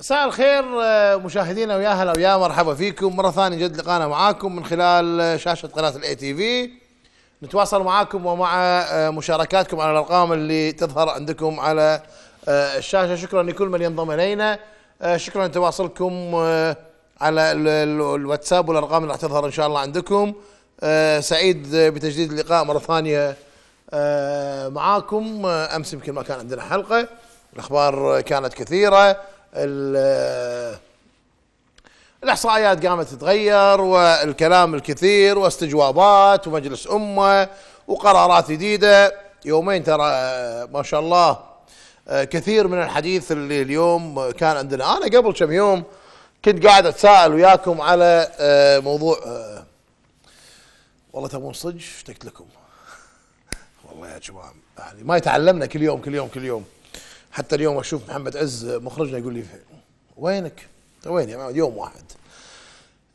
مساء الخير آه، مشاهدينا ويا هلا ويا مرحبا فيكم مره ثانيه جد لقانا معاكم من خلال آه، شاشه قناه الاي تي في نتواصل معاكم ومع آه، مشاركاتكم على الارقام اللي تظهر عندكم على الشاشه شكرا لكل من ينضم الينا شكرا لتواصلكم على الواتساب والارقام اللي راح تظهر ان شاء الله عندكم سعيد بتجديد اللقاء مره ثانيه معاكم امس يمكن ما كان عندنا حلقه الاخبار كانت كثيره الاحصائيات قامت تتغير والكلام الكثير واستجوابات ومجلس امه وقرارات جديده يومين ترى ما شاء الله كثير من الحديث اللي اليوم كان عندنا انا قبل كم يوم كنت قاعد اتساءل وياكم على آه، موضوع آه، والله تبون صدق اشتقت لكم والله يا جماعه يعني ما يتعلمنا كل يوم كل يوم كل يوم حتى اليوم اشوف محمد عز مخرجنا يقول لي وينك؟ وين يا محمد؟ يوم واحد.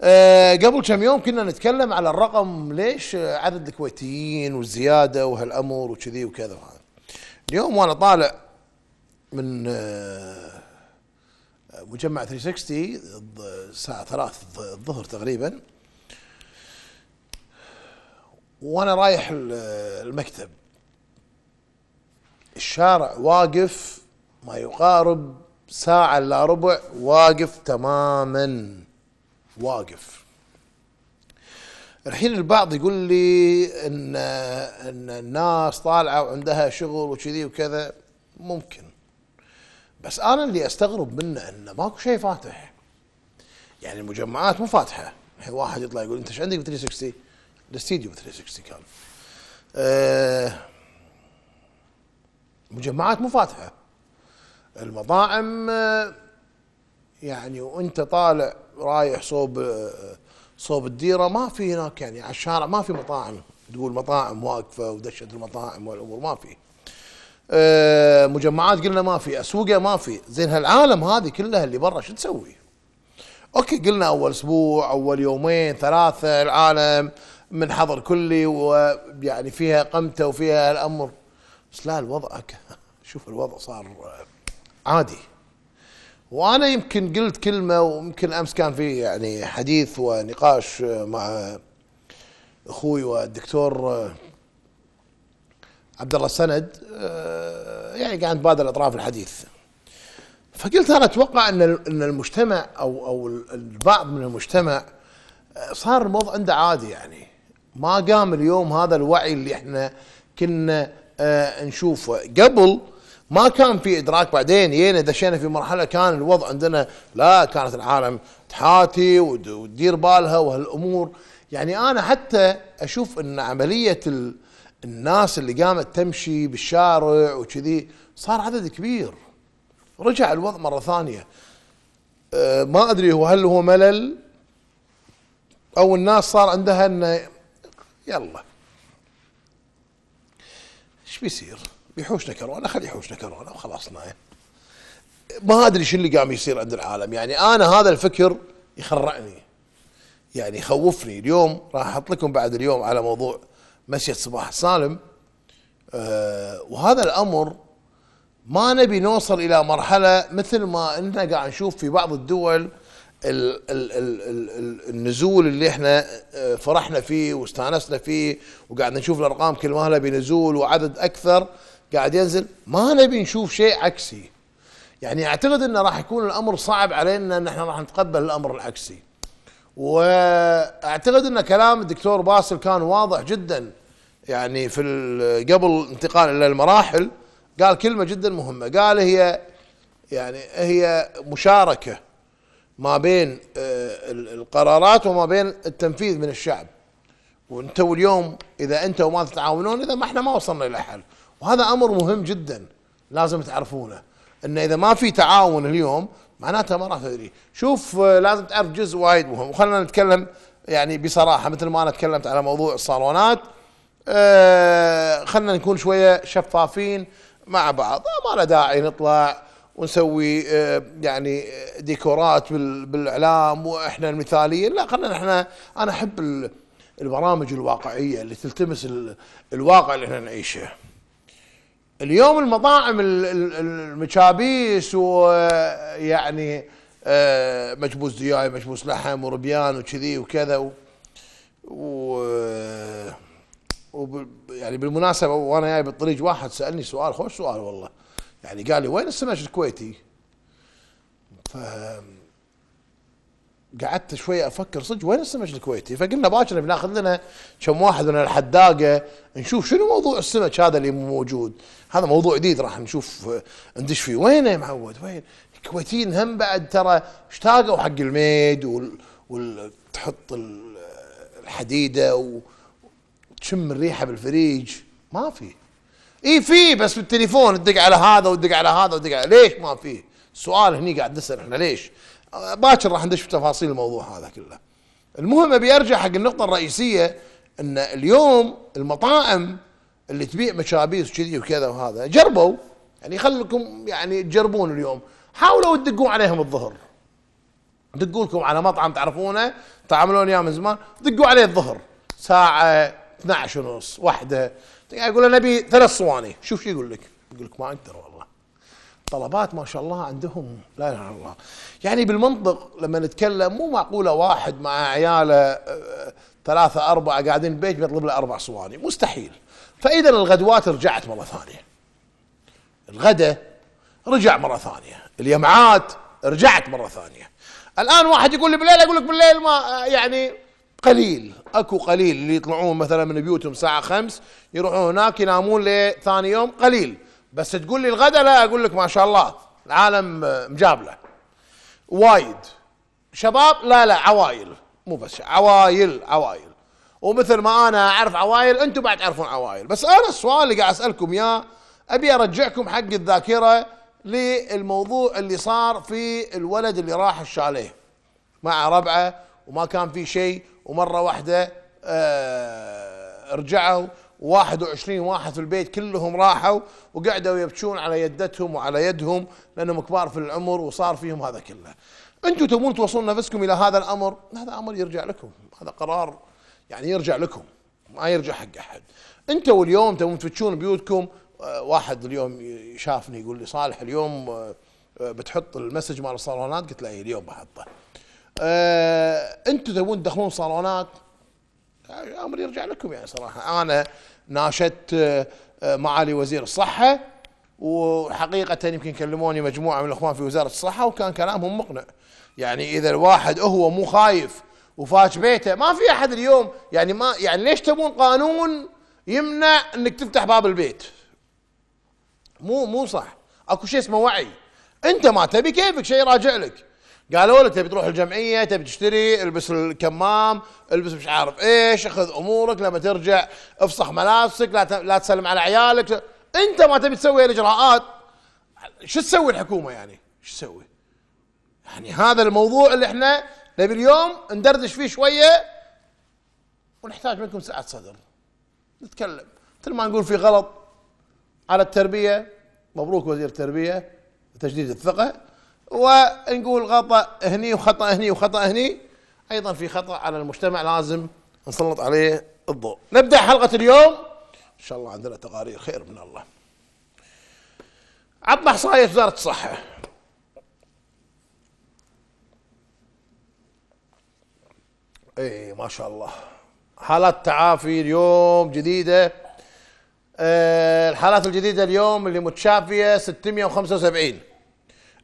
أه قبل كم يوم كنا نتكلم على الرقم ليش عدد الكويتيين والزياده وهالامر وكذي وكذا وهذا. اليوم وانا طالع من آه، مجمع 360 الساعه 3 الظهر تقريبا وانا رايح المكتب الشارع واقف ما يقارب ساعة إلا ربع واقف تماما واقف الحين البعض يقول لي ان ان الناس طالعه وعندها شغل وكذي وكذا ممكن بس انا اللي استغرب منه انه ماكو شيء فاتح يعني المجمعات مو فاتحه الحين واحد يطلع يقول انت ايش عندك ب 360 الاستديو ب 360 كان أه مجمعات مو فاتحه المطاعم آه، يعني وانت طالع رايح صوب آه، صوب الديره ما في هناك يعني على الشارع ما في مطاعم تقول مطاعم واقفه ودشه المطاعم والامور ما في. آه، مجمعات قلنا ما في، اسوقه ما في، زين هالعالم هذه كلها اللي برا شو تسوي؟ اوكي قلنا اول اسبوع، اول يومين، ثلاثه العالم من حظر كلي ويعني فيها قمته وفيها الامر بس لا الوضع شوف الوضع صار عادي وانا يمكن قلت كلمه ويمكن امس كان في يعني حديث ونقاش مع اخوي والدكتور عبد الله السند آه، يعني قاعد نتبادل اطراف الحديث فقلت انا اتوقع ان ان المجتمع او او البعض من المجتمع آه، صار الموضوع عنده عادي يعني ما قام اليوم هذا الوعي اللي احنا كنا آه، نشوفه قبل ما كان في ادراك بعدين جينا دشينا في مرحله كان الوضع عندنا لا كانت العالم تحاتي وتدير بالها وهالامور يعني انا حتى اشوف ان عمليه الناس اللي قامت تمشي بالشارع وكذي صار عدد كبير رجع الوضع مره ثانيه أه ما ادري هو هل هو ملل او الناس صار عندها انه يلا ايش بيصير؟ يحوشنا كورونا خلي يحوشنا كورونا وخلصنا ما ادري شو اللي قام يصير عند العالم يعني انا هذا الفكر يخرعني يعني يخوفني اليوم راح احط لكم بعد اليوم على موضوع مسجد صباح سالم أه وهذا الامر ما نبي نوصل الى مرحله مثل ما احنا قاعد نشوف في بعض الدول الـ الـ الـ الـ النزول اللي احنا آه، فرحنا فيه واستانسنا فيه وقاعد نشوف الارقام كل ما بنزول وعدد اكثر قاعد ينزل ما نبي نشوف شيء عكسي يعني اعتقد انه راح يكون الامر صعب علينا ان احنا راح نتقبل الامر العكسي واعتقد ان كلام الدكتور باسل كان واضح جدا يعني في قبل انتقال الى المراحل قال كلمه جدا مهمه قال هي يعني هي مشاركه ما بين آه، القرارات وما بين التنفيذ من الشعب وانتوا اليوم اذا انتوا ما تتعاونون اذا ما احنا ما وصلنا الى حل وهذا امر مهم جدا لازم تعرفونه انه اذا ما في تعاون اليوم معناته ما راح تدري شوف آه، لازم تعرف جزء وايد مهم وخلنا نتكلم يعني بصراحه مثل ما انا تكلمت على موضوع الصالونات آه خلنا نكون شويه شفافين مع بعض ما له داعي نطلع ونسوي آه يعني ديكورات بالاعلام واحنا المثاليين لا خلينا احنا انا احب البرامج الواقعيه اللي تلتمس الواقع اللي احنا نعيشه اليوم المطاعم المكابيس ويعني آه، مجبوس دياي مجبوس لحم وربيان وكذي وكذا و, و... يعني بالمناسبه وانا جاي بالطريق واحد سالني سؤال خوش سؤال والله يعني قال لي وين السمك الكويتي؟ ف قعدت شوي افكر صدق وين السمك الكويتي؟ فقلنا باكر بناخذ لنا كم واحد من الحداقه نشوف شنو موضوع السمك هذا اللي موجود، هذا موضوع جديد راح نشوف آه، ندش فيه، وين يا معود؟ وين؟ الكويتيين هم بعد ترى اشتاقوا حق الميد وال... وال... تحط الحديده وتشم الريحه بالفريج، ما في. اي في بس بالتليفون تدق على هذا وتدق على هذا وتدق على ليش ما في؟ السؤال هني قاعد نسال احنا ليش؟ باكر راح ندش في تفاصيل الموضوع هذا كله المهم ابي ارجع حق النقطه الرئيسيه ان اليوم المطاعم اللي تبيع مشابيس كذي وكذا وهذا جربوا يعني خلكم يعني تجربون اليوم حاولوا تدقون عليهم الظهر دقوا لكم على مطعم تعرفونه تعاملون اياه من زمان دقوا عليه الظهر ساعه 12 ونص واحده اقول له نبي ثلاث صواني شوف شو يقول لك يقول لك ما اقدر طلبات ما شاء الله عندهم لا اله الا الله يعني بالمنطق لما نتكلم مو معقوله واحد مع عياله آه، ثلاثه اربعه قاعدين ببيت بيطلب له اربع صواني مستحيل فاذا الغدوات رجعت مره ثانيه الغداء رجع مره ثانيه اليمعات رجعت مره ثانيه الان واحد يقول لي بالليل اقول لك بالليل ما آه، يعني قليل اكو قليل اللي يطلعون مثلا من بيوتهم الساعه خمس يروحون هناك ينامون لثاني يوم قليل بس تقول لي الغدا لا اقول لك ما شاء الله العالم آه، مجابله وايد شباب لا لا عوائل مو بس عوائل عوائل ومثل ما انا اعرف عوائل انتم بعد تعرفون عوائل بس انا السؤال اللي قاعد اسالكم اياه ابي ارجعكم حق الذاكره للموضوع اللي صار في الولد اللي راح الشاليه مع ربعه وما كان في شيء ومره واحده آه رجعوا 21 واحد في البيت كلهم راحوا وقعدوا يبكون على يدتهم وعلى يدهم لانهم كبار في العمر وصار فيهم هذا كله. انتم تبون توصلون نفسكم الى هذا الامر، هذا امر يرجع لكم، هذا قرار يعني يرجع لكم ما يرجع حق احد. انتوا اليوم تبون تفتشون بيوتكم آه، واحد اليوم شافني يقول لي صالح اليوم آه، آه، بتحط المسج مال الصالونات قلت له إيه، اليوم بحطه. انتم تبون تدخلون صالونات الامر يرجع لكم يعني صراحه انا ناشدت آه، آه، معالي وزير الصحه وحقيقه يمكن كلموني مجموعه من الاخوان في وزاره الصحه وكان كلامهم مقنع يعني اذا الواحد هو مو خايف وفاج بيته ما في احد اليوم يعني ما يعني ليش تبون قانون يمنع انك تفتح باب البيت مو مو صح اكو شيء اسمه وعي انت ما تبي كيفك شيء راجع لك قالوا له تبي تروح الجمعيه تبي تشتري البس الكمام البس مش عارف ايش خذ امورك لما ترجع افصح ملابسك لا لا تسلم على عيالك انت ما تبي تسوي الاجراءات شو تسوي الحكومه يعني شو تسوي يعني هذا الموضوع اللي احنا نبي اليوم ندردش فيه شويه ونحتاج منكم سعه صدر نتكلم مثل ما نقول في غلط على التربيه مبروك وزير التربيه تجديد الثقه ونقول خطأ هني وخطأ هني وخطأ هني أيضا في خطأ على المجتمع لازم نسلط عليه الضوء نبدأ حلقة اليوم إن شاء الله عندنا تقارير خير من الله عطنا إحصائية وزارة الصحة اي ما شاء الله حالات تعافي اليوم جديدة أه الحالات الجديدة اليوم اللي متشافية 675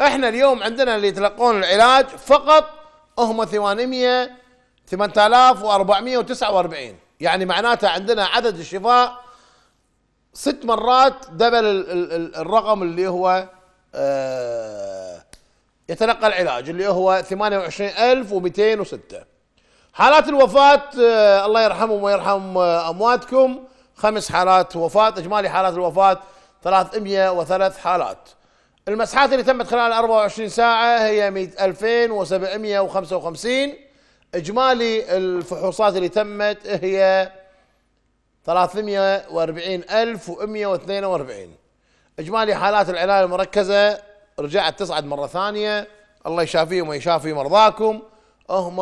احنا اليوم عندنا اللي يتلقون العلاج فقط هم 800 8449 يعني معناتها عندنا عدد الشفاء ست مرات دبل الرقم اللي هو آه، يتلقى العلاج اللي هو 28206 حالات الوفاة آه، الله يرحمهم ويرحم آه، أمواتكم خمس حالات وفاة إجمالي حالات الوفاة 303 حالات المسحات اللي تمت خلال 24 ساعة هي 2755 إجمالي الفحوصات اللي تمت هي 340142 إجمالي حالات العناية المركزة رجعت تصعد مرة ثانية الله يشافيهم ويشافي مرضاكم هم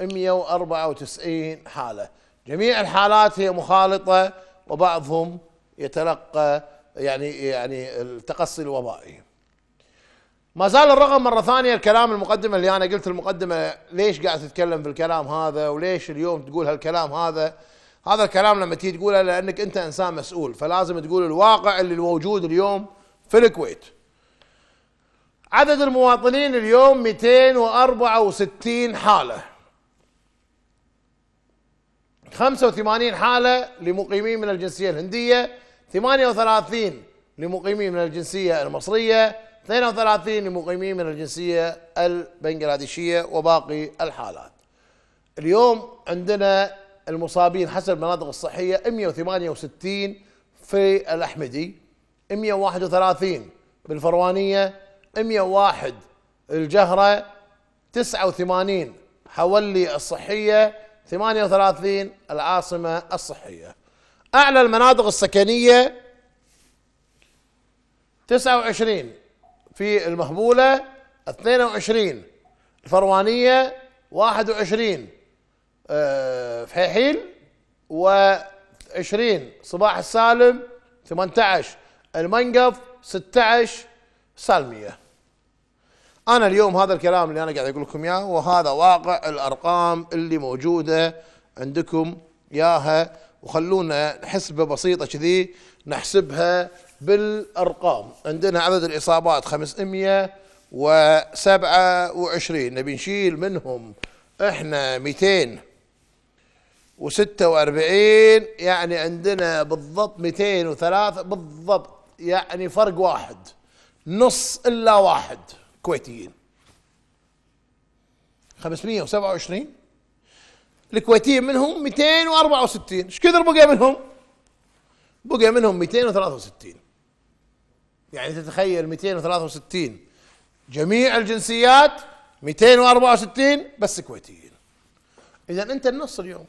194 حالة جميع الحالات هي مخالطة وبعضهم يتلقى يعني يعني التقصي الوبائي ما زال الرقم مره ثانيه الكلام المقدمه اللي انا قلت المقدمه ليش قاعد تتكلم في الكلام هذا وليش اليوم تقول هالكلام هذا هذا الكلام لما تيجي تقوله لانك انت انسان مسؤول فلازم تقول الواقع اللي موجود اليوم في الكويت عدد المواطنين اليوم 264 حاله 85 حاله لمقيمين من الجنسيه الهنديه 38 لمقيمين من الجنسية المصرية 32 لمقيمين من الجنسية البنغلاديشية وباقي الحالات اليوم عندنا المصابين حسب المناطق الصحية 168 في الأحمدي 131 بالفروانية 101 الجهرة 89 حولي الصحية 38 العاصمة الصحية أعلى المناطق السكنية 29 في المهبولة 22 الفروانية 21 في حيحيل و20 صباح السالم 18 المنقف 16 سالمية أنا اليوم هذا الكلام اللي أنا قاعد أقول لكم إياه وهذا واقع الأرقام اللي موجودة عندكم ياها وخلونا حسبة بسيطة كذي نحسبها بالأرقام عندنا عدد الإصابات 527 نبي نشيل منهم إحنا 246 يعني عندنا بالضبط 203 بالضبط يعني فرق واحد نص إلا واحد كويتيين 527 الكويتيين منهم 264 ايش كثر بقى منهم بقى منهم 263 يعني تتخيل 263 جميع الجنسيات 264 بس كويتيين اذا انت النص اليوم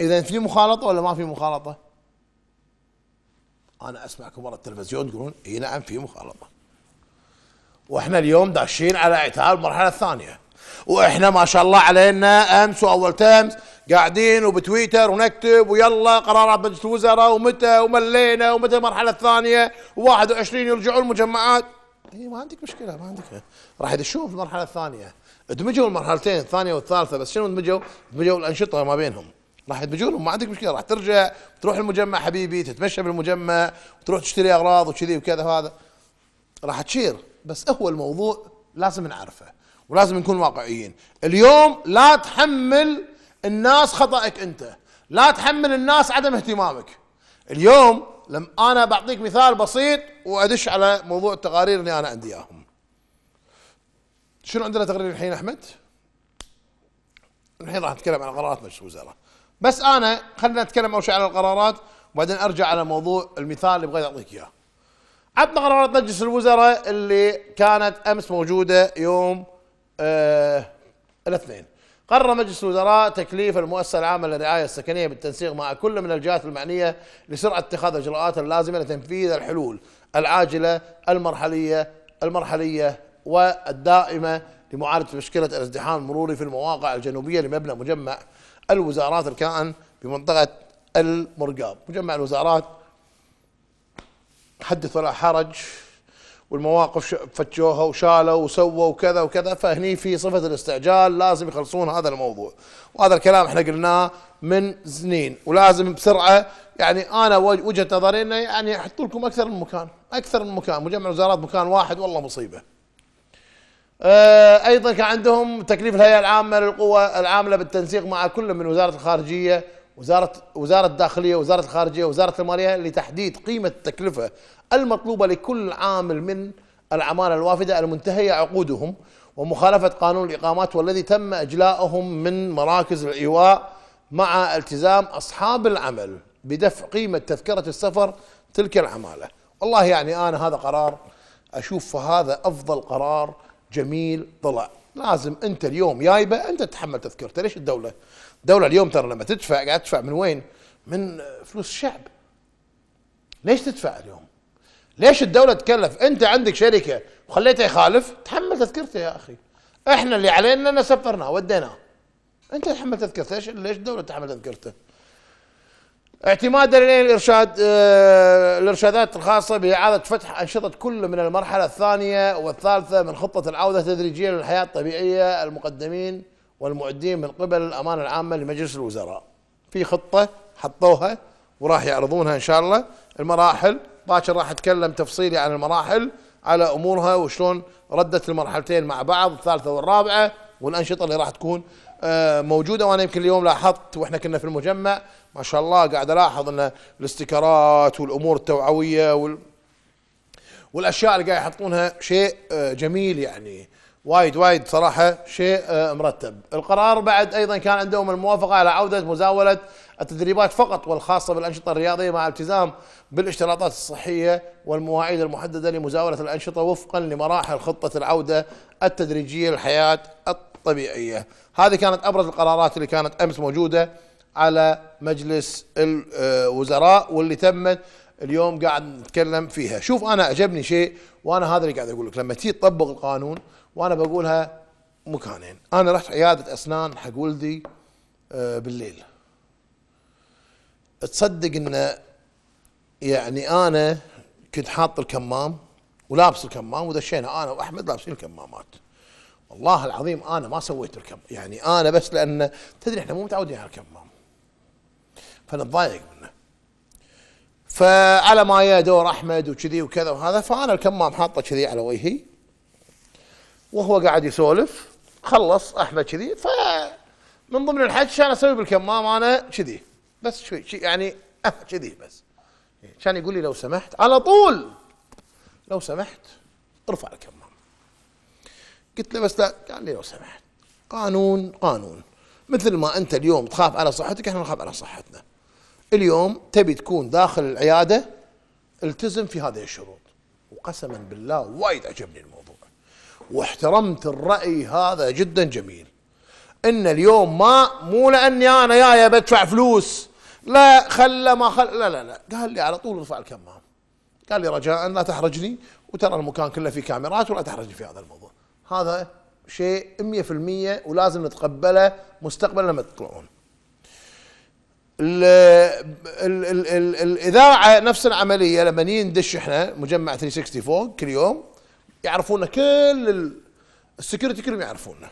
اذا في مخالطه ولا ما في مخالطه انا اسمع كبار التلفزيون يقولون اي نعم في مخالطه واحنا اليوم داشين على اعتاب المرحله الثانيه واحنا ما شاء الله علينا امس واول تامس قاعدين وبتويتر ونكتب ويلا قرارات مجلس الوزراء ومتى وملينا ومتى المرحله الثانيه و21 يرجعوا المجمعات اي ما عندك مشكله ما عندك راح يدشون في المرحله الثانيه ادمجوا المرحلتين الثانيه والثالثه بس شنو ادمجوا؟ ادمجوا الانشطه ما بينهم راح يدمجونهم ما عندك مشكله راح ترجع تروح المجمع حبيبي تتمشى بالمجمع وتروح تشتري اغراض وكذي وكذا وهذا راح تشير بس هو الموضوع لازم نعرفه ولازم نكون واقعيين اليوم لا تحمل الناس خطأك أنت لا تحمل الناس عدم اهتمامك اليوم لم أنا بعطيك مثال بسيط وأدش على موضوع التقارير اللي أنا عندي إياهم شنو عندنا تقرير الحين أحمد الحين راح نتكلم عن قرارات مجلس الوزراء بس أنا خلينا نتكلم أول شيء على القرارات وبعدين أرجع على موضوع المثال اللي بغيت أعطيك إياه عندنا قرارات مجلس الوزراء اللي كانت امس موجوده يوم آه الاثنين قرر مجلس الوزراء تكليف المؤسسة العامة للرعاية السكنية بالتنسيق مع كل من الجهات المعنية لسرعة اتخاذ الإجراءات اللازمة لتنفيذ الحلول العاجلة المرحلية المرحلية والدائمة لمعالجة مشكلة الازدحام المروري في المواقع الجنوبية لمبنى مجمع الوزارات الكائن بمنطقة المرقاب مجمع الوزارات حدث ولا حرج والمواقف فتشوها وشالوا وسووا وكذا وكذا فهني في صفه الاستعجال لازم يخلصون هذا الموضوع وهذا الكلام احنا قلناه من سنين ولازم بسرعه يعني انا وجهه نظري انه يعني يحطوا لكم اكثر من مكان اكثر من مكان مجمع وزارات مكان واحد والله مصيبه آه، ايضا كان عندهم تكليف الهيئه العامه للقوى العامله بالتنسيق مع كل من وزاره الخارجيه وزاره وزاره الداخليه وزاره الخارجيه وزاره الماليه لتحديد قيمه التكلفه المطلوبة لكل عامل من العمالة الوافدة المنتهية عقودهم ومخالفة قانون الإقامات والذي تم إجلاؤهم من مراكز الإيواء مع التزام أصحاب العمل بدفع قيمة تذكرة السفر تلك العمالة والله يعني أنا هذا قرار أشوف هذا أفضل قرار جميل طلع لازم أنت اليوم جايبة أنت تتحمل تذكرته ليش الدولة الدولة اليوم ترى لما تدفع قاعد تدفع من وين من فلوس الشعب ليش تدفع اليوم ليش الدولة تكلف انت عندك شركة وخليتها يخالف تحمل تذكرته يا اخي احنا اللي علينا اننا سفرناه وديناه انت تحمل تذكرته ليش ليش الدولة تحمل تذكرته اعتمادا الارشاد اه الارشادات الخاصه باعاده فتح انشطه كل من المرحله الثانيه والثالثه من خطه العوده التدريجيه للحياه الطبيعيه المقدمين والمعدين من قبل الامانه العامه لمجلس الوزراء. في خطه حطوها وراح يعرضونها ان شاء الله المراحل باكر راح اتكلم تفصيلي عن المراحل على امورها وشلون ردت المرحلتين مع بعض الثالثه والرابعه والانشطه اللي راح تكون آه، موجوده وانا يمكن اليوم لاحظت واحنا كنا في المجمع ما شاء الله قاعد الاحظ ان الاستيكرات والامور التوعويه وال والاشياء اللي قاعد يحطونها شيء آه، جميل يعني وايد وايد صراحة شيء آه، مرتب القرار بعد أيضا كان عندهم الموافقة على عودة مزاولة التدريبات فقط والخاصة بالأنشطة الرياضية مع التزام بالاشتراطات الصحية والمواعيد المحددة لمزاولة الأنشطة وفقا لمراحل خطة العودة التدريجية للحياة الطبيعية هذه كانت أبرز القرارات اللي كانت أمس موجودة على مجلس الوزراء واللي تمت اليوم قاعد نتكلم فيها شوف أنا عجبني شيء وأنا هذا اللي قاعد أقول لك لما تيجي تطبق القانون وانا بقولها مكانين انا رحت عياده اسنان حق ولدي آه، بالليل تصدق ان يعني انا كنت حاط الكمام ولابس الكمام ودشينا انا واحمد لابسين الكمامات والله العظيم انا ما سويت الكم يعني انا بس لان تدري احنا مو متعودين على الكمام فنتضايق منه فعلى ما يا دور احمد وكذي وكذا وهذا فانا الكمام حاطه كذي على وجهي وهو قاعد يسولف خلص احمد كذي ف من ضمن الحج كان اسوي بالكمام انا كذي بس شوي يعني أه، كذي بس كان يقول لي لو سمحت على طول لو سمحت ارفع الكمام قلت له بس لا قال لي لو سمحت قانون قانون مثل ما انت اليوم تخاف على صحتك احنا نخاف على صحتنا اليوم تبي تكون داخل العياده التزم في هذه الشروط وقسما بالله وايد عجبني الموضوع واحترمت الرأي هذا جدا جميل ان اليوم ما مو لاني انا جاي بدفع فلوس لا خلى ما خل لا لا لا قال لي على طول ارفع الكمام قال لي رجاء لا تحرجني وترى المكان كله فيه كاميرات ولا تحرجني في هذا الموضوع هذا شيء 100% ولازم نتقبله مستقبلا لما تطلعون الاذاعه نفس العمليه لما ندش احنا مجمع 360 فوق كل يوم يعرفونا كل السكيورتي كلهم يعرفونا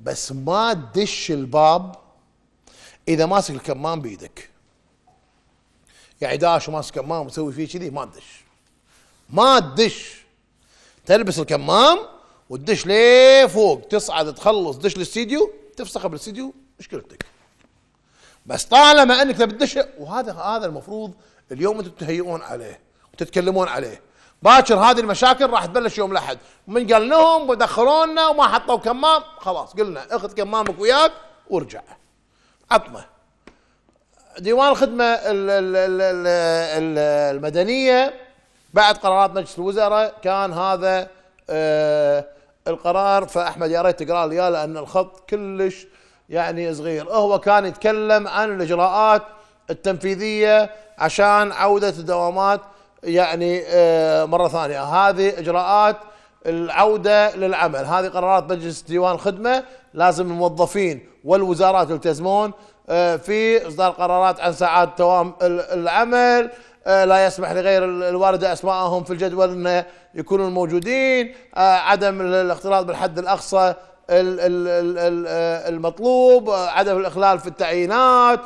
بس ما تدش الباب اذا ماسك الكمام بايدك يعني داش وماسك كمام وتسوي فيه كذي ما تدش ما تدش تلبس الكمام وتدش ليه فوق تصعد تخلص دش الاستديو تفسخه بالاستديو مشكلتك بس طالما انك تبي تدش وهذا هذا المفروض اليوم انتم تهيئون عليه وتتكلمون عليه باكر هذه المشاكل راح تبلش يوم الاحد من قال لهم ودخلونا وما حطوا كمام خلاص قلنا اخذ كمامك وياك وارجع عطمه ديوان الخدمه المدنيه بعد قرارات مجلس الوزراء كان هذا آه القرار فاحمد يا ريت تقرا لي لان الخط كلش يعني صغير هو كان يتكلم عن الاجراءات التنفيذيه عشان عوده الدوامات يعني آه، مره ثانيه هذه اجراءات العوده للعمل هذه قرارات مجلس ديوان خدمه لازم الموظفين والوزارات يلتزمون آه، في اصدار قرارات عن ساعات دوام العمل آه، لا يسمح لغير الوارده اسمائهم في الجدول انه يكونون موجودين عدم الاختلاط بالحد الاقصى المطلوب عدم الاخلال في التعيينات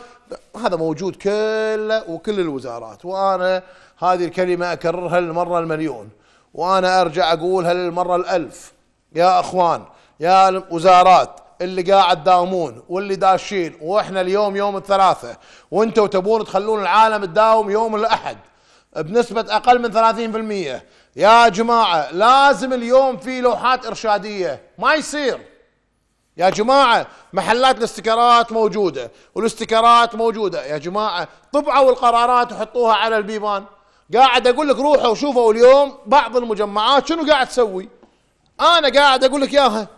هذا موجود كله وكل الوزارات وانا هذه الكلمة أكررها للمرة المليون وأنا أرجع أقولها للمرة الألف يا أخوان يا وزارات اللي قاعد داومون واللي داشين واحنا اليوم يوم الثلاثة وانتوا تبون تخلون العالم تداوم يوم الأحد بنسبة أقل من 30% يا جماعة لازم اليوم في لوحات إرشادية ما يصير يا جماعة محلات الاستيكرات موجودة والاستيكرات موجودة يا جماعة طبعوا القرارات وحطوها على البيبان قاعد اقول لك روحوا وشوفوا اليوم بعض المجمعات شنو قاعد تسوي انا قاعد اقول لك ياها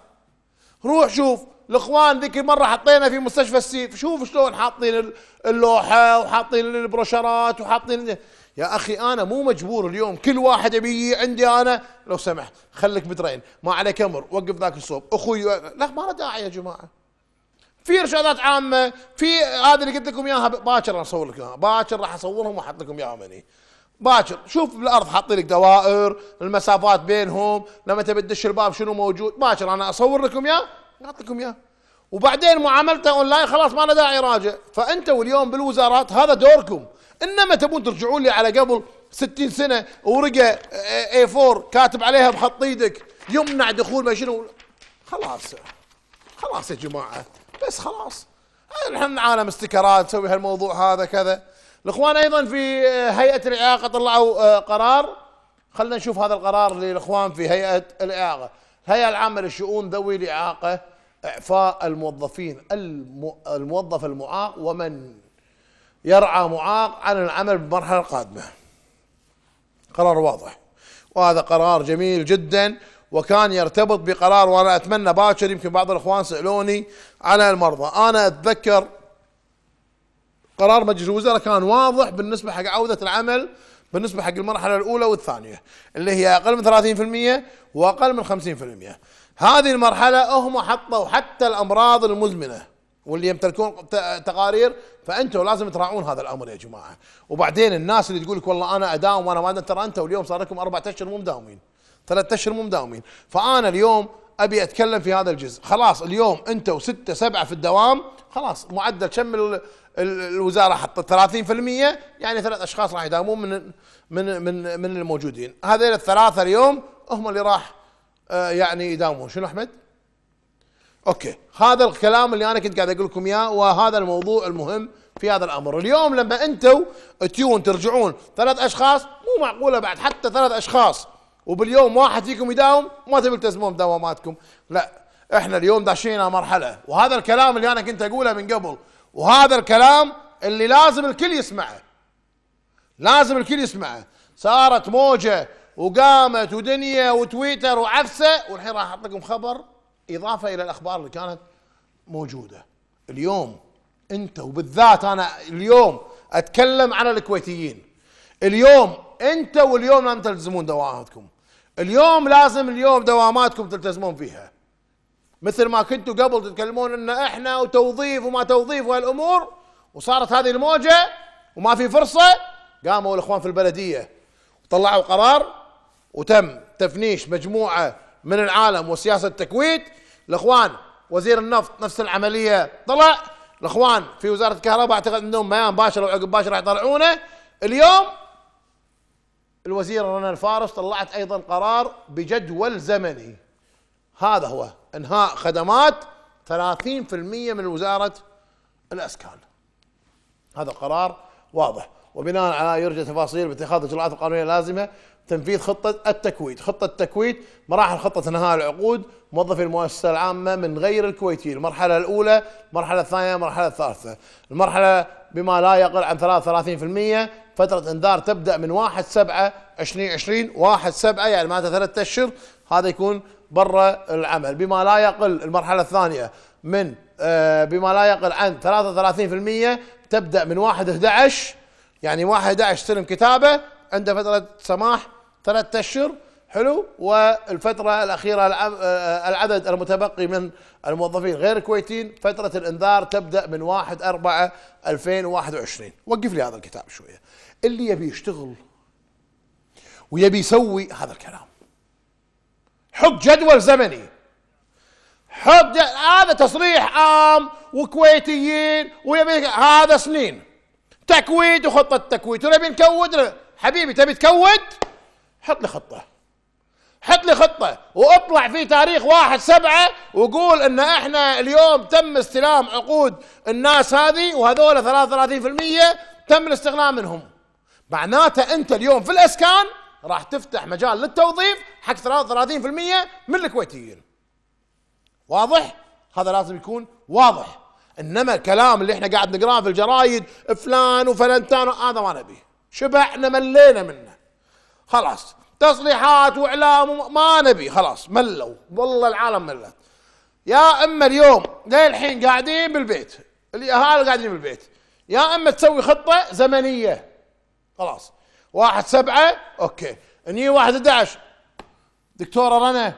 روح شوف الاخوان ذيك المره حطينا في مستشفى السيف شوف شلون حاطين اللوحه وحاطين البروشرات وحاطين يا اخي انا مو مجبور اليوم كل واحد يبي عندي انا لو سمحت خليك مترين ما عليك امر وقف ذاك الصوب اخوي لا ما له داعي يا جماعه في ارشادات عامه في هذه اللي قلت لكم اياها باكر راح اصور لكم اياها باكر راح اصورهم واحط لكم اياهم هني باكر شوف بالارض حاطين لك دوائر المسافات بينهم لما تبي تدش الباب شنو موجود باكر انا اصور لكم اياه اعطيكم اياه وبعدين معاملته اونلاين خلاص ما له داعي راجع فانت واليوم بالوزارات هذا دوركم انما تبون ترجعون لي على قبل 60 سنه ورقه اي 4 كاتب عليها بخط ايدك يمنع دخول ما شنو خلاص خلاص يا جماعه بس خلاص احنا عالم من نسوي هالموضوع هذا كذا الاخوان ايضا في آه، هيئه الاعاقه طلعوا آه، قرار خلينا نشوف هذا القرار للاخوان في هيئه الاعاقه الهيئه العامه للشؤون ذوي الاعاقه اعفاء الموظفين الموظف المعاق ومن يرعى معاق عن العمل بالمرحله القادمه قرار واضح وهذا قرار جميل جدا وكان يرتبط بقرار وانا اتمنى باكر يمكن بعض الاخوان سالوني على المرضى انا اتذكر قرار مجلس الوزراء كان واضح بالنسبة حق عودة العمل بالنسبة حق المرحلة الأولى والثانية اللي هي أقل من 30% وأقل من 50% هذه المرحلة هم حطوا حتى الأمراض المزمنة واللي يمتلكون تقارير فانتم لازم تراعون هذا الامر يا جماعه وبعدين الناس اللي تقول لك والله انا اداوم وانا ما ترى انت واليوم صار لكم اربع اشهر مو مداومين ثلاث اشهر مو مداومين فانا اليوم ابي اتكلم في هذا الجزء خلاص اليوم انتوا سته سبعة في الدوام خلاص معدل كم الوزاره حطت 30% يعني ثلاث اشخاص راح يداومون من من من من الموجودين هذول الثلاثه اليوم هم اللي راح آه، يعني يداومون شنو احمد اوكي هذا الكلام اللي انا كنت قاعد اقول لكم اياه وهذا الموضوع المهم في هذا الامر اليوم لما انتم تيون ترجعون ثلاث اشخاص مو معقوله بعد حتى ثلاث اشخاص وباليوم واحد فيكم يداوم ما تبي تلتزمون بدواماتكم لا احنا اليوم داشينا مرحله وهذا الكلام اللي انا كنت اقوله من قبل وهذا الكلام اللي لازم الكل يسمعه لازم الكل يسمعه صارت موجه وقامت ودنيا وتويتر وعفسه والحين راح احط لكم خبر اضافه الى الاخبار اللي كانت موجوده اليوم انت وبالذات انا اليوم اتكلم عن الكويتيين اليوم انت واليوم لازم تلتزمون دواماتكم اليوم لازم اليوم دواماتكم تلتزمون فيها مثل ما كنتوا قبل تتكلمون ان احنا وتوظيف وما توظيف وهالامور وصارت هذه الموجه وما في فرصه قاموا الاخوان في البلديه طلعوا قرار وتم تفنيش مجموعه من العالم وسياسه التكويت الاخوان وزير النفط نفس العمليه طلع الاخوان في وزاره الكهرباء اعتقد انهم ميان باشر وعقب باشر راح يطلعونه اليوم الوزيره رنا الفارس طلعت ايضا قرار بجدول زمني هذا هو انهاء خدمات 30% من وزاره الاسكان هذا قرار واضح وبناء على يرجى تفاصيل باتخاذ الاجراءات القانونيه اللازمه تنفيذ خطه التكويت، خطه التكويت مراحل خطه انهاء العقود موظفي المؤسسه العامه من غير الكويتيين، المرحله الاولى، المرحله الثانيه، المرحله الثالثه، المرحله بما لا يقل عن 33% فتره انذار تبدا من 1 7 2020 1 7 يعني معناته ثلاث اشهر هذا يكون برا العمل بما لا يقل المرحلة الثانية من آه، بما لا يقل عن 33% تبدأ من 1 11 يعني 1 11 استلم كتابه عنده فترة سماح ثلاثة أشهر حلو والفترة الأخيرة آه، العدد المتبقي من الموظفين غير الكويتيين فترة الإنذار تبدأ من 1 4 2021 وقف لي هذا الكتاب شوية اللي يبي يشتغل ويبي يسوي هذا الكلام حط جدول زمني حط هذا تصريح عام وكويتيين ويبي هذا سنين تكويد وخطه تكويد ونبي نكود حبيبي تبي تكود حط لي خطه حط لي خطه واطلع في تاريخ واحد سبعة وقول ان احنا اليوم تم استلام عقود الناس هذه وهذول 33% تم الاستغناء منهم معناته انت اليوم في الاسكان راح تفتح مجال للتوظيف حق 33% من الكويتيين واضح هذا لازم يكون واضح انما الكلام اللي احنا قاعد نقراه في الجرايد فلان وفلنتان هذا ما نبيه شبعنا ملينا منه خلاص تصليحات واعلام ما نبي خلاص ملوا والله العالم ملت يا اما اليوم للحين قاعدين بالبيت الاهالي قاعدين بالبيت يا اما تسوي خطه زمنيه خلاص واحد سبعة اوكي ني واحد 11 دكتورة رنا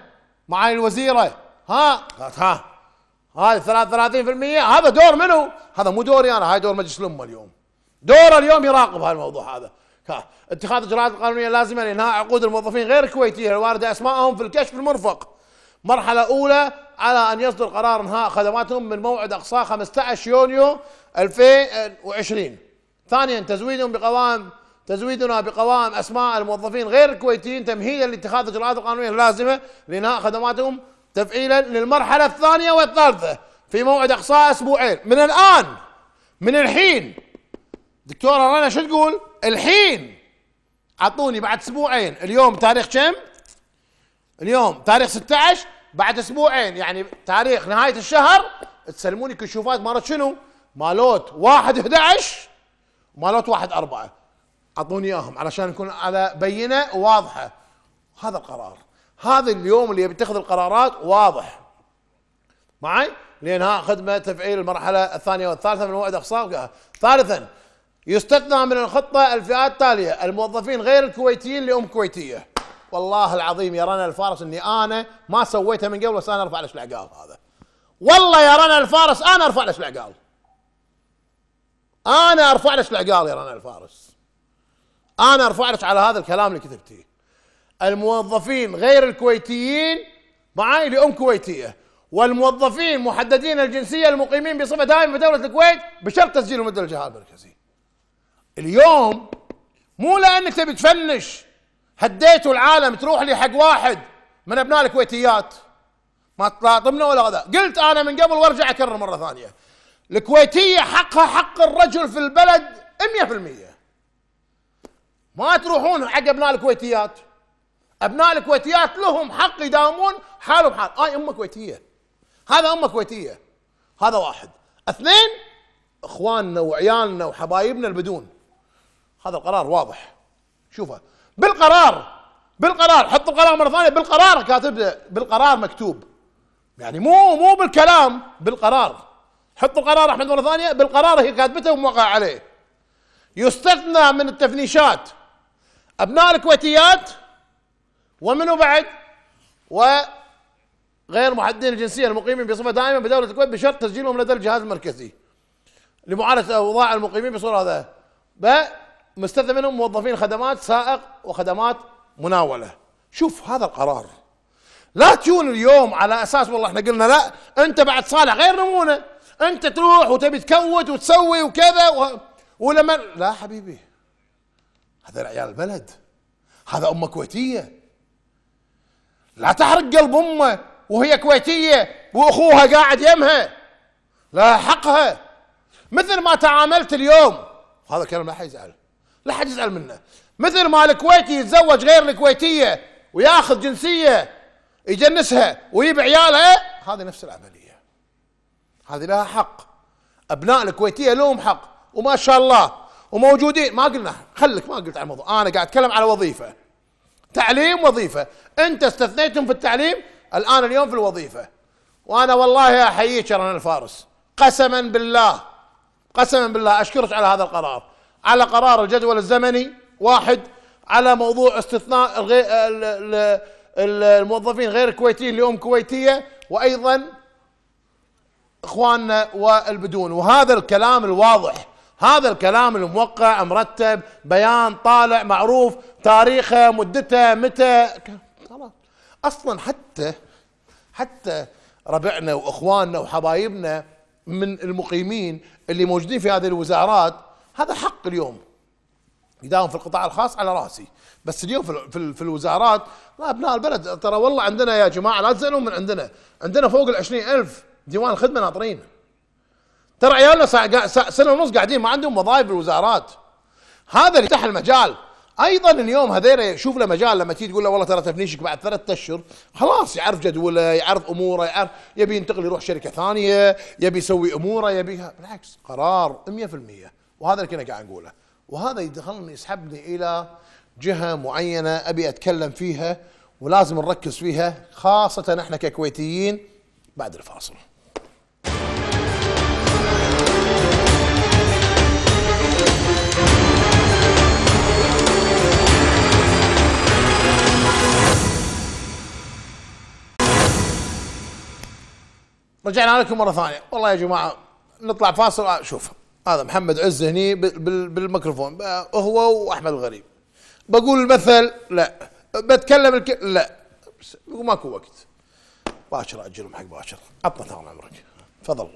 معاي الوزيرة ها ها هاي 33% هذا دور منو؟ هذا مو دوري انا هاي دور مجلس الامه اليوم دوره اليوم يراقب هالموضوع هذا اتخاذ اجراءات قانونيه لازمه لانهاء عقود الموظفين غير الكويتيه الوارده اسمائهم في الكشف المرفق مرحلة أولى على أن يصدر قرار إنهاء خدماتهم من موعد أقصاه 15 يونيو 2020 ثانيا تزويدهم بقوائم تزويدنا بقوائم اسماء الموظفين غير الكويتيين تمهيدا لاتخاذ الاجراءات القانونيه اللازمه لانهاء خدماتهم تفعيلا للمرحله الثانيه والثالثه في موعد اقصاء اسبوعين من الان من الحين دكتوره رنا شو تقول؟ الحين اعطوني بعد اسبوعين اليوم تاريخ كم؟ اليوم تاريخ 16 بعد اسبوعين يعني تاريخ نهايه الشهر تسلموني كشوفات مالت شنو؟ مالوت 1 11 مالوت 1 4 اعطوني اياهم علشان نكون على بينه واضحه هذا القرار هذا اليوم اللي يبي يتخذ القرارات واضح معي لانهاء خدمه تفعيل المرحله الثانيه والثالثه من موعد اقصاء ثالثا يستثنى من الخطه الفئات التاليه الموظفين غير الكويتيين لام كويتيه والله العظيم يا رنا الفارس اني انا ما سويتها من قبل بس انا ارفع لك العقال هذا والله يا رنا الفارس انا ارفع لك العقال انا ارفع لك العقال يا رنا الفارس انا ارفع لك على هذا الكلام اللي كتبتيه الموظفين غير الكويتيين معاي لام كويتيه والموظفين محددين الجنسيه المقيمين بصفه دائمه في دوله الكويت بشرط تسجيلهم لدى الجهاز المركزي اليوم مو لانك تبي تفنش هديتوا العالم تروح لي حق واحد من ابناء الكويتيات ما تلاطمنا ولا غدا قلت انا من قبل وارجع اكرر مره ثانيه الكويتيه حقها حق الرجل في البلد 100% ما تروحون حق ابناء الكويتيات ابناء الكويتيات لهم حق يداومون حالهم حال هاي آه، امه كويتيه هذا امه كويتيه هذا واحد اثنين اخواننا وعيالنا وحبايبنا البدون هذا القرار واضح شوفه بالقرار بالقرار حط القرار مره ثانيه بالقرار كاتب بالقرار مكتوب يعني مو مو بالكلام بالقرار حط القرار احمد مره ثانيه بالقرار هي كاتبته وموقع عليه يستثنى من التفنيشات أبناء الكويتيات ومنو بعد وغير محددين الجنسية المقيمين بصفة دائمة بدولة الكويت بشرط تسجيلهم لدى الجهاز المركزي لمعالجة أوضاع المقيمين بصورة هذا مستثنى منهم موظفين خدمات سائق وخدمات مناولة شوف هذا القرار لا تجون اليوم على أساس والله احنا قلنا لا أنت بعد صالح غير نمونة أنت تروح وتبي تكوت وتسوي وكذا و... ولما لا حبيبي هذا عيال البلد هذا امه كويتيه لا تحرق قلب امه وهي كويتيه واخوها قاعد يمها لا حقها مثل ما تعاملت اليوم هذا كلام لا حد يزعل لا حد يزعل منه مثل ما الكويتي يتزوج غير الكويتيه وياخذ جنسيه يجنسها ويجيب عيالها هذه نفس العمليه هذه لها حق ابناء الكويتيه لهم حق وما شاء الله وموجودين ما قلنا خلك ما قلت على الموضوع انا قاعد اتكلم على وظيفه تعليم وظيفه انت استثنيتهم في التعليم الان اليوم في الوظيفه وانا والله احييك انا الفارس قسما بالله قسما بالله اشكرك على هذا القرار على قرار الجدول الزمني واحد على موضوع استثناء الموظفين غير الكويتيين لأم كويتية وأيضا إخواننا والبدون وهذا الكلام الواضح هذا الكلام الموقع مرتب بيان طالع معروف تاريخه مدته متى خلاص اصلا حتى حتى ربعنا واخواننا وحبايبنا من المقيمين اللي موجودين في هذه الوزارات هذا حق اليوم يداوم في القطاع الخاص على راسي بس اليوم في, في الوزارات لا ابناء البلد ترى والله عندنا يا جماعه لا تزعلون من عندنا عندنا فوق ال ألف ديوان خدمه ناطرين ترى عيالنا سنه ونص قاعدين ما عندهم وظائف بالوزارات هذا اللي فتح المجال ايضا اليوم هذيلا شوف له مجال لما تيجي تقول له والله ترى تفنيشك بعد ثلاثة اشهر خلاص يعرف جدوله يعرف اموره يعرف يبي ينتقل يروح شركه ثانيه يبي يسوي اموره يبي بالعكس قرار 100% وهذا اللي كنا قاعد نقوله وهذا يدخلني يسحبني الى جهه معينه ابي اتكلم فيها ولازم نركز فيها خاصه احنا ككويتيين بعد الفاصل رجعنا لكم مره ثانيه والله يا جماعه نطلع فاصل آه، شوف هذا محمد عز هني بالميكروفون آه، هو واحمد الغريب بقول المثل لا بتكلم الك... لا ماكو وقت باكر اجلهم حق باكر عطنا طال عمرك تفضل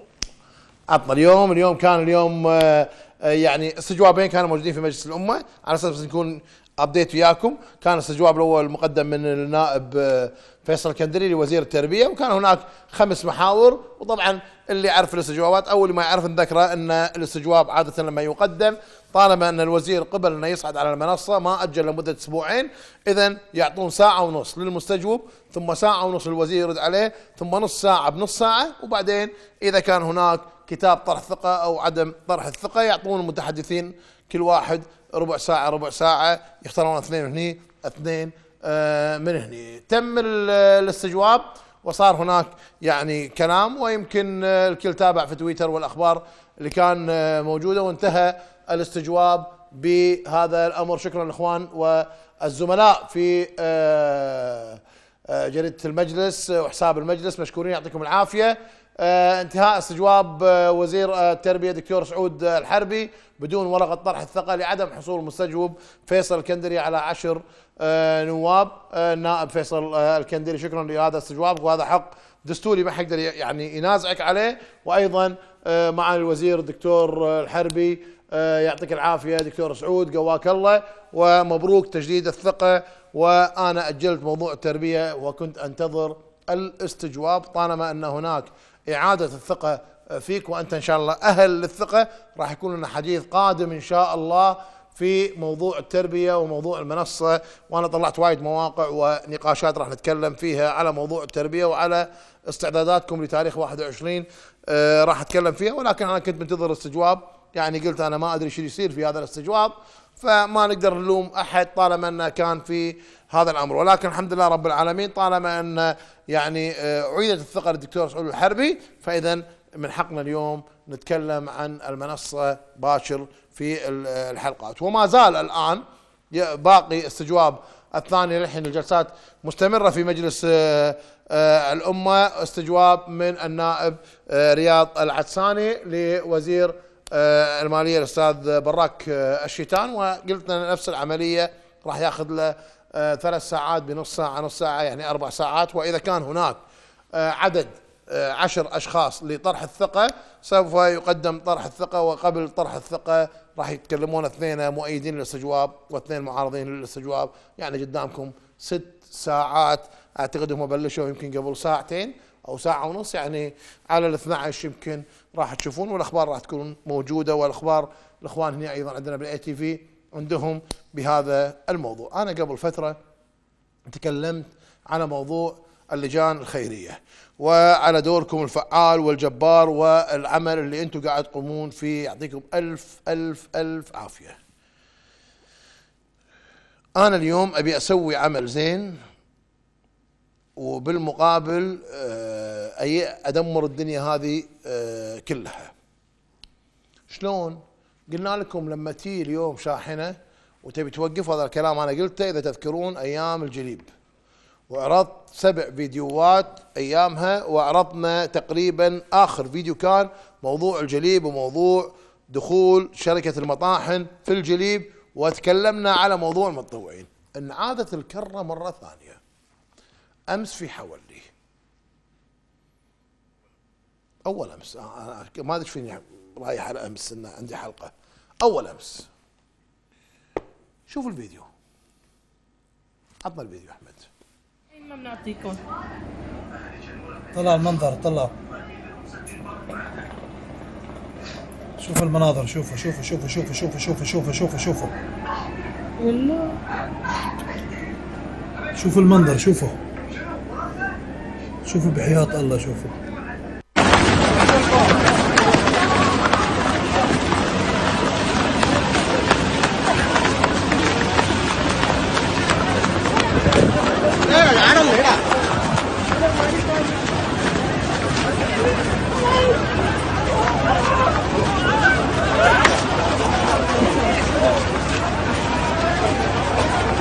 عطنا اليوم اليوم كان اليوم آه، يعني استجوابين كانوا موجودين في مجلس الامه على اساس نكون ابديت وياكم كان الاستجواب الاول مقدم من النائب فيصل الكندري لوزير التربية وكان هناك خمس محاور وطبعا اللي يعرف الاستجوابات أول ما يعرف نذكره أن الاستجواب عادة لما يقدم طالما أن الوزير قبل أنه يصعد على المنصة ما أجل لمدة أسبوعين إذا يعطون ساعة ونص للمستجوب ثم ساعة ونص للوزير يرد عليه ثم نص ساعة بنص ساعة وبعدين إذا كان هناك كتاب طرح ثقة أو عدم طرح الثقة يعطون المتحدثين كل واحد ربع ساعة ربع ساعة يختارون اثنين هني اثنين آه، من هنا تم الاستجواب وصار هناك يعني كلام ويمكن الكل تابع في تويتر والاخبار اللي كان آه، موجوده وانتهى الاستجواب بهذا الامر شكرا الاخوان والزملاء في آه، جريده المجلس وحساب المجلس مشكورين يعطيكم العافيه آه، انتهاء استجواب آه، وزير آه، التربيه دكتور سعود الحربي بدون ورقه طرح الثقه لعدم حصول مستجوب فيصل الكندري على عشر نواب النائب فيصل الكندري شكرا لهذا استجوابك وهذا حق دستوري ما حيقدر يعني ينازعك عليه وايضا مع الوزير الدكتور الحربي يعطيك العافيه دكتور سعود قواك الله ومبروك تجديد الثقه وانا اجلت موضوع التربيه وكنت انتظر الاستجواب طالما ان هناك إعادة الثقة فيك وأنت إن شاء الله أهل للثقة راح يكون لنا حديث قادم إن شاء الله في موضوع التربية وموضوع المنصة وأنا طلعت وايد مواقع ونقاشات راح نتكلم فيها على موضوع التربية وعلى استعداداتكم لتاريخ 21 آه، راح أتكلم فيها ولكن أنا كنت منتظر استجواب يعني قلت أنا ما أدري شو يصير في هذا الاستجواب فما نقدر نلوم احد طالما انه كان في هذا الامر ولكن الحمد لله رب العالمين طالما ان يعني آه، اعيدت الثقه للدكتور سعود الحربي فاذا من حقنا اليوم نتكلم عن المنصه باشر في آه، الحلقات وما زال الان باقي استجواب الثاني للحين الجلسات مستمره في مجلس آه، الامه استجواب من النائب رياض العدساني لوزير آه، الماليه الاستاذ براك آه، الشيتان وقلت لنا نفس العمليه راح ياخذ له آه، ثلاث ساعات بنص ساعه نص ساعه يعني اربع ساعات واذا كان هناك عدد عشر أشخاص لطرح الثقة سوف يقدم طرح الثقة وقبل طرح الثقة راح يتكلمون اثنين مؤيدين للاستجواب واثنين معارضين للاستجواب يعني قدامكم ست ساعات أعتقد هم بلشوا يمكن قبل ساعتين او ساعه ونص يعني على ال 12 يمكن راح تشوفون والاخبار راح تكون موجوده والاخبار الاخوان هنا ايضا عندنا بالاي تي في عندهم بهذا الموضوع انا قبل فتره تكلمت على موضوع اللجان الخيريه وعلى دوركم الفعال والجبار والعمل اللي انتم قاعد تقومون فيه يعطيكم الف الف الف عافيه انا اليوم ابي اسوي عمل زين وبالمقابل آه، اي ادمر الدنيا هذه آه، كلها شلون قلنا لكم لما تي اليوم شاحنه وتبي توقف هذا الكلام انا قلته اذا تذكرون ايام الجليب وعرضت سبع فيديوهات ايامها وعرضنا تقريبا اخر فيديو كان موضوع الجليب وموضوع دخول شركه المطاحن في الجليب وتكلمنا على موضوع المتطوعين ان عادت الكره مره ثانيه امس في حولي اول امس آه، آه، ما ادري فيني رايح على امس ان عندي حلقه اول امس شوفوا الفيديو عطنا الفيديو احمد ما بنعطيكم طلع المنظر طلع شوفوا المناظر شوفوا شوفوا شوفوا شوفوا شوفوا شوفوا شوفوا شوفوا شوفوا شوفوا شوفوا المنظر شوفوا شوفوا بحياة الله شوفوا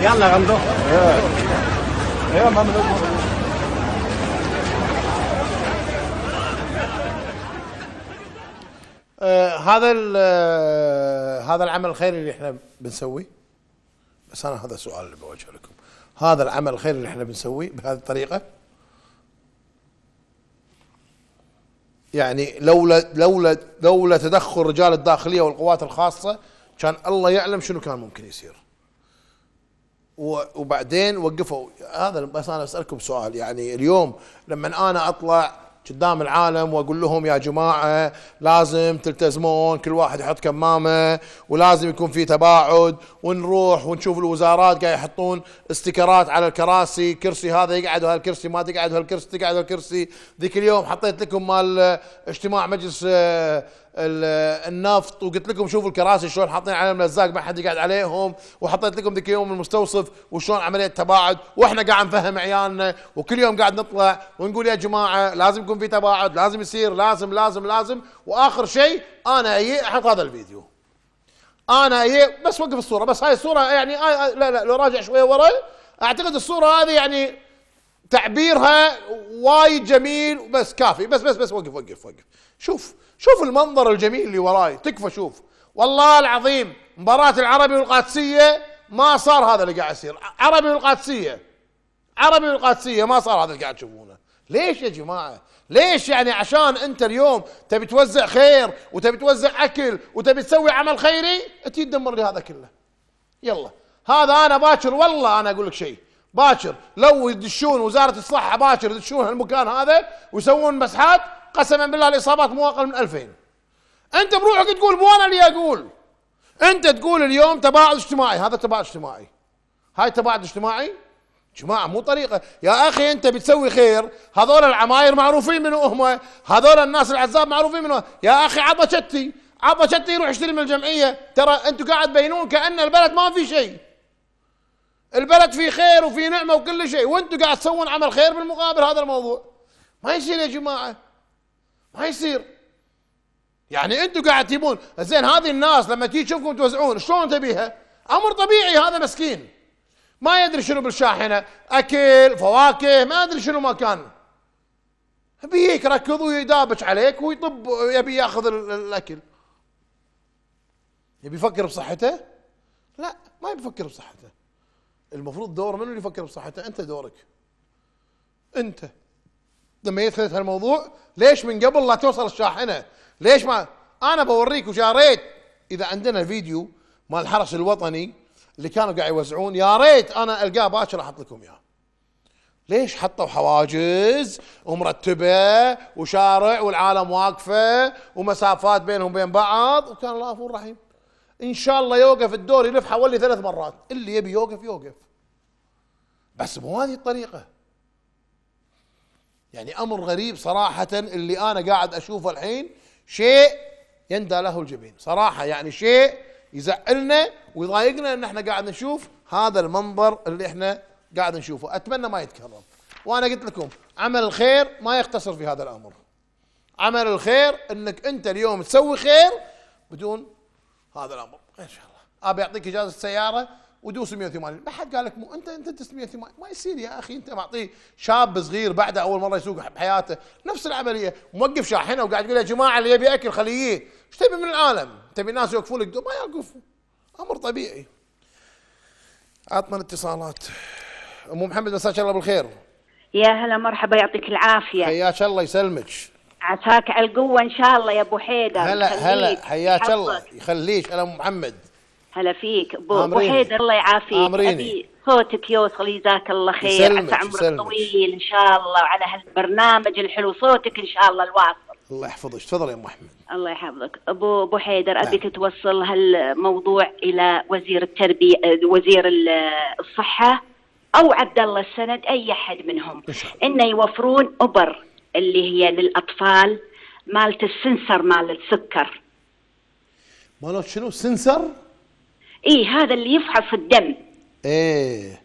يلا غمضوا ايوه ايوه ما آه هذا آه، هذا العمل الخيري اللي احنا بنسويه بس انا هذا السؤال اللي بوجهه لكم هذا العمل الخيري اللي احنا بنسويه بهذه الطريقه يعني لولا لولا لولا تدخل رجال الداخليه والقوات الخاصه كان الله يعلم شنو كان ممكن يصير وبعدين وقفوا هذا بس انا اسالكم سؤال يعني اليوم لما انا اطلع قدام العالم واقول لهم يا جماعه لازم تلتزمون كل واحد يحط كمامه ولازم يكون في تباعد ونروح ونشوف الوزارات قاعد يحطون استيكرات على الكراسي كرسي هذا يقعد وهالكرسي ما تقعد وهالكرسي تقعد وهالكرسي ذيك اليوم حطيت لكم مال اجتماع مجلس آه، النفط وقلت لكم شوفوا الكراسي شلون حاطين عليهم لزاق ما حد يقعد عليهم وحطيت لكم ذيك يوم المستوصف وشلون عمليه تباعد واحنا قاعد نفهم عيالنا وكل يوم قاعد نطلع ونقول يا جماعه لازم يكون في تباعد لازم يصير لازم لازم لازم واخر شيء انا اي احط هذا الفيديو انا اي بس وقف الصوره بس هاي الصوره يعني آه، آه، لا لا لو راجع شويه ورا اعتقد الصوره هذه يعني تعبيرها وايد جميل بس كافي بس بس بس وقف وقف وقف شوف شوف المنظر الجميل اللي وراي تكفى شوف والله العظيم مباراة العربي والقادسية ما صار هذا اللي قاعد يصير عربي والقادسية عربي والقادسية ما صار هذا اللي قاعد تشوفونه ليش يا جماعة ليش يعني عشان انت اليوم تبي توزع خير وتبي توزع اكل وتبي تسوي عمل خيري انت تدمر لي هذا كله يلا هذا انا باكر والله انا اقول لك شيء باكر لو يدشون وزاره الصحه باكر يدشون هالمكان هذا ويسوون مسحات قسما بالله الاصابات مو اقل من 2000 انت بروحك تقول مو انا اللي اقول انت تقول اليوم تباعد اجتماعي هذا تباعد اجتماعي هاي تباعد اجتماعي جماعة مو طريقة يا أخي أنت بتسوي خير هذول العماير معروفين من هم هذول الناس العزاب معروفين من يا أخي عبا شتي عبا شتي يروح يشتري من الجمعية ترى أنتم قاعد تبينون كأن البلد ما في شيء البلد في خير وفي نعمة وكل شيء وأنتم قاعد تسوون عمل خير بالمقابل هذا الموضوع ما يصير يا جماعة ما يصير يعني انتم قاعد تجيبون زين هذه الناس لما تيجي تشوفكم توزعون شلون تبيها؟ امر طبيعي هذا مسكين ما يدري شنو بالشاحنه اكل فواكه ما ادري شنو ما كان بيك ركض ويدابش عليك ويطب يبي ياخذ الاكل يبي يفكر بصحته؟ لا ما يفكر بصحته المفروض دور منو اللي يفكر بصحته؟ انت دورك انت لما يثبت الموضوع ليش من قبل لا توصل الشاحنه ليش ما انا بوريك وش يا ريت اذا عندنا فيديو مال الحرس الوطني اللي كانوا قاعد يوزعون يا ريت انا القاه باكر احط لكم اياه ليش حطوا حواجز ومرتبه وشارع والعالم واقفه ومسافات بينهم وبين بعض وكان الله غفور رحيم ان شاء الله يوقف الدور يلف حوالي ثلاث مرات اللي يبي يوقف يوقف بس مو هذه الطريقه يعني امر غريب صراحه اللي انا قاعد اشوفه الحين شيء يندى له الجبين صراحه يعني شيء يزعلنا ويضايقنا ان احنا قاعد نشوف هذا المنظر اللي احنا قاعد نشوفه اتمنى ما يتكرر وانا قلت لكم عمل الخير ما يقتصر في هذا الامر عمل الخير انك انت اليوم تسوي خير بدون هذا الامر ان شاء الله ابي اعطيك اجازه سياره ودوس 180 ما حد قال لك مو انت انت تدوس 180 ما يصير يا اخي انت معطيه شاب صغير بعده اول مره يسوق بحياته نفس العمليه موقف شاحنه وقاعد يقول يا جماعه اللي يبي اكل خليه ايش تبي من العالم؟ تبي الناس يوقفون لك ما يوقفون امر طبيعي عطنا الاتصالات ام محمد مساك الله بالخير يا هلا مرحبا يعطيك العافيه حياك الله يسلمك عساك على القوه ان شاء الله يا ابو حيدر هلا هلا حياك الله يخليك هلا ام محمد هلا فيك ابو حيدر الله يعافيك امريني صوتك يوصل جزاك الله خير عسى عمرك طويل ان شاء الله وعلى هالبرنامج الحلو صوتك ان شاء الله الواصل الله يحفظك تفضل يا ام احمد الله يحفظك ابو ابو حيدر ابيك نعم. توصل هالموضوع الى وزير التربيه وزير الصحه او عبد الله السند اي احد منهم انه يوفرون ابر اللي هي للاطفال مالت السنسر مال السكر مالت شنو سنسر ايه هذا اللي يفحص الدم ايه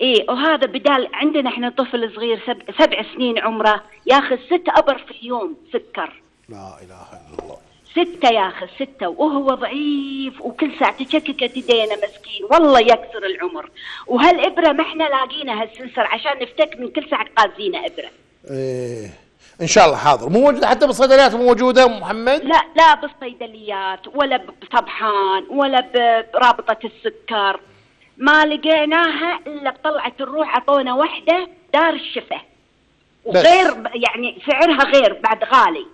ايه وهذا بدال عندنا احنا طفل صغير سبع, سبع سنين عمره ياخذ ست ابر في اليوم سكر لا اله الا الله ستة ياخذ ستة وهو ضعيف وكل ساعة تشككت يدينا مسكين والله يكثر العمر وهالإبرة ما احنا لاقينا هالسنسر عشان نفتك من كل ساعة قازينا إبرة. إيه ان شاء الله حاضر مو موجوده حتى بالصيدليات مو موجوده محمد لا لا بالصيدليات ولا بصبحان ولا برابطه السكر ما لقيناها الا طلعت الروح عطونا وحده دار الشفا وغير يعني سعرها غير بعد غالي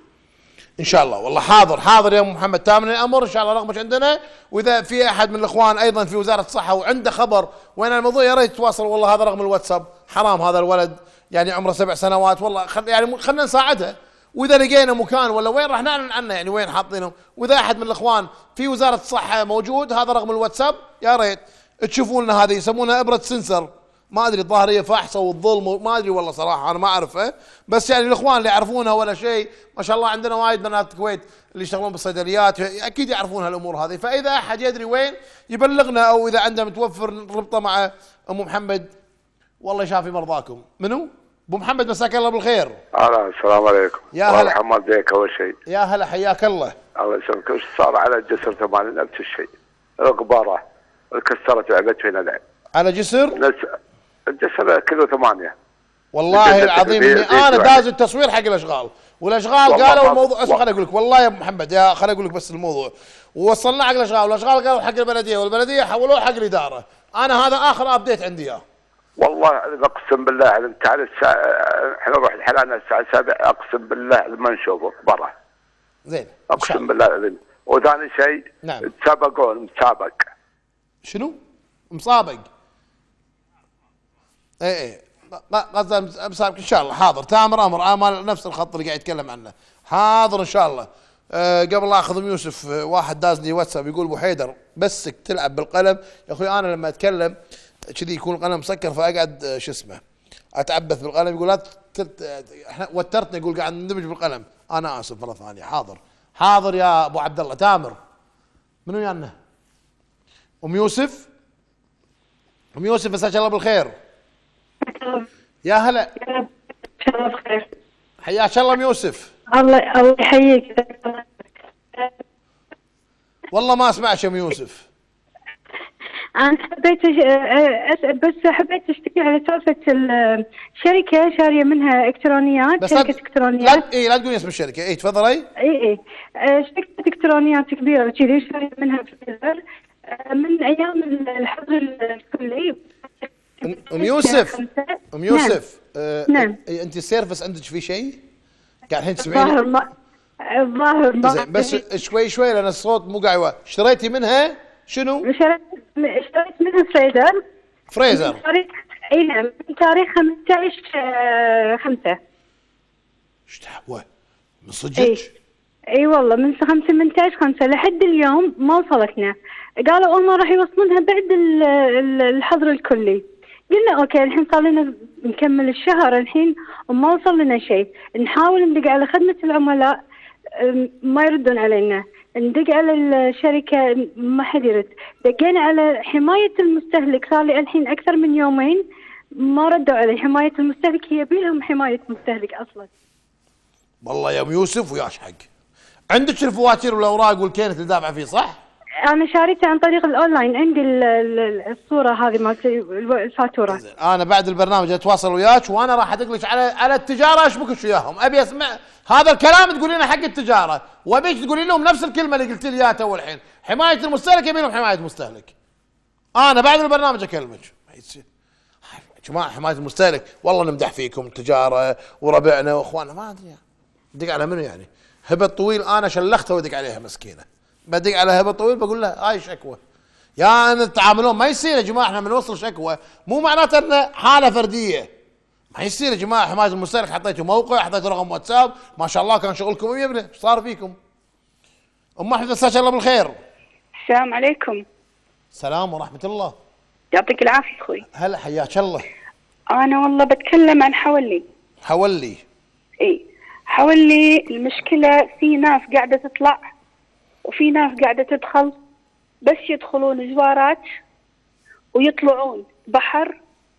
ان شاء الله والله حاضر حاضر يا محمد تامن الامر ان شاء الله رقمك عندنا واذا في احد من الاخوان ايضا في وزاره الصحه وعنده خبر وين الموضوع يا ريت تواصل والله هذا رقم الواتساب حرام هذا الولد يعني عمره سبع سنوات والله خل يعني خلينا نساعده واذا لقينا مكان ولا وين راح نعلن عنه يعني وين حاطينه واذا احد من الاخوان في وزاره الصحه موجود هذا رقم الواتساب يا ريت تشوفون لنا هذه يسمونها ابره سنسر ما ادري الظاهر هي فاحصه والظلم ما ادري والله صراحه انا ما اعرفه بس يعني الاخوان اللي يعرفونها ولا شيء ما شاء الله عندنا وايد بنات الكويت اللي يشتغلون بالصيدليات اكيد يعرفون هالامور هذه فاذا احد يدري وين يبلغنا او اذا عنده متوفر ربطه مع ام محمد والله يشافي مرضاكم منو ابو محمد مساك الله بالخير هلا السلام عليكم يا هلا حماد بيك اول شيء يا هلا حياك الله الله يسلمك وش صار على الجسر 80 نفس الشيء الغباره كسرت فينا لعب على جسر نس... الجسر كيلو ثمانية والله العظيم اني انا داز التصوير حق الاشغال والاشغال قالوا الموضوع اسمع خليني اقول لك والله يا ابو محمد يا خليني اقول لك بس الموضوع وصلنا حق الاشغال والاشغال قالوا حق البلديه والبلديه حولوه حق الاداره انا هذا اخر ابديت عندي اياه والله اقسم بالله تعال احنا نروح الحلال الساعه 7 اقسم بالله ما نشوفك برا زين اقسم بالله العظيم وثاني شيء نعم تسابقون مسابق شنو؟ مسابق اي اي قصدي مسابق ان شاء الله حاضر تامر امر امل آه، نفس الخط اللي قاعد يتكلم عنه حاضر ان شاء الله أه قبل اخذ من يوسف آه، واحد دازني واتساب يقول ابو حيدر بسك تلعب بالقلم يا اخوي انا لما اتكلم أه كذي يكون القلم مسكر فاقعد آه، شو اسمه اتعبث بالقلم يقول لا احنا وترتنا يقول قاعد نندمج بالقلم انا اسف مره ثانيه حاضر حاضر يا ابو عبد الله تامر منو يانا؟ ام يوسف ام يوسف مساك الله بالخير يا هلا حياك الله ام يوسف الله الله يحييك والله ما اسمعش ام يوسف انا حبيت اسال بس حبيت اشتكي على سالفه الشركه شاريه منها الكترونيات بس شركه الكترونيات لا إيه لا تقولي اسم الشركه اي تفضلي اي اي شركه الكترونيات كبيره كذي شاريه منها فيزر من ايام الحظر الكلي ام يوسف ام نعم. يوسف نعم, آه نعم. إيه، انت السيرفس عندك في شيء؟ قاعد الحين تسمعين الظاهر ما الظاهر ما بس شوي شوي لان الصوت مو قاعد اشتريتي منها؟ شنو؟ اشتريت منها فريزر فريزر من تاريخ اي نعم من تاريخ 15 5 ايش تحوى من صدقك؟ اي اي والله من 18 5 لحد اليوم ما وصلتنا قالوا هم راح يوصلونها بعد الحظر الكلي قلنا اوكي الحين صار لنا نكمل الشهر الحين وما وصل لنا شيء نحاول ندق على خدمه العملاء ما يردون علينا ندق على الشركة ما حد يرد دقينا على حماية المستهلك صار لي الحين أكثر من يومين ما ردوا علي حماية المستهلك هي بيلهم حماية مستهلك أصلا والله يا أم يوسف ويا حق عندك الفواتير والأوراق والكينت اللي دافعة فيه صح؟ انا شاريته عن طريق الاونلاين عندي الصوره هذه مالت الفاتوره انا بعد البرنامج اتواصل وياك وانا راح ادق لك على على التجاره اشبكك وياهم ابي اسمع هذا الكلام تقولينه حق التجاره وابيك تقولي لهم نفس الكلمه اللي قلت لي اياها تو الحين حمايه المستهلك يبي لهم حمايه المستهلك انا بعد البرنامج اكلمك جماعه حمايه المستهلك والله نمدح فيكم التجاره وربعنا واخواننا ما ادري دق على منو يعني هبه طويل انا شلخته وادق عليها مسكينه بدق على هبه طويل بقول لها هاي شكوى يا ان تتعاملون ما يصير يا جماعه احنا بنوصل شكوى مو معناته ان حاله فرديه يصير يا جماعه حمايه المستهلك حطيتوا موقع حطيتوا رقم واتساب ما شاء الله كان شغلكم يا ابنه ايش صار فيكم؟ ام احمد مساك الله بالخير السلام عليكم السلام ورحمه الله يعطيك العافيه اخوي هلا حياك الله انا والله بتكلم عن حولي حولي اي حولي المشكله في ناس قاعده تطلع وفي ناس قاعده تدخل بس يدخلون جوارات ويطلعون بحر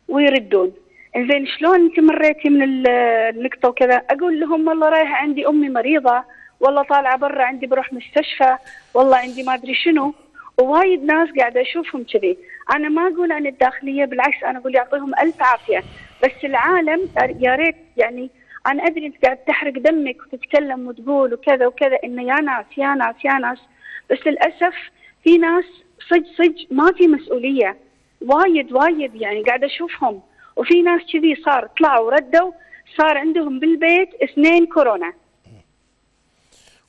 ويردون زين شلون انت مريتي من النقطه وكذا اقول لهم والله رايحه عندي امي مريضه والله طالعه برا عندي بروح مستشفى والله عندي ما ادري شنو ووايد ناس قاعده اشوفهم كذي انا ما اقول عن الداخليه بالعكس انا اقول يعطيهم الف عافيه بس العالم يا ريت يعني انا ادري انت قاعد تحرق دمك وتتكلم وتقول وكذا وكذا انه يا ناس يا ناس يا ناس بس للاسف في ناس صج صج ما في مسؤوليه وايد وايد يعني قاعده اشوفهم وفي ناس كذي صار طلعوا ردوا صار عندهم بالبيت اثنين كورونا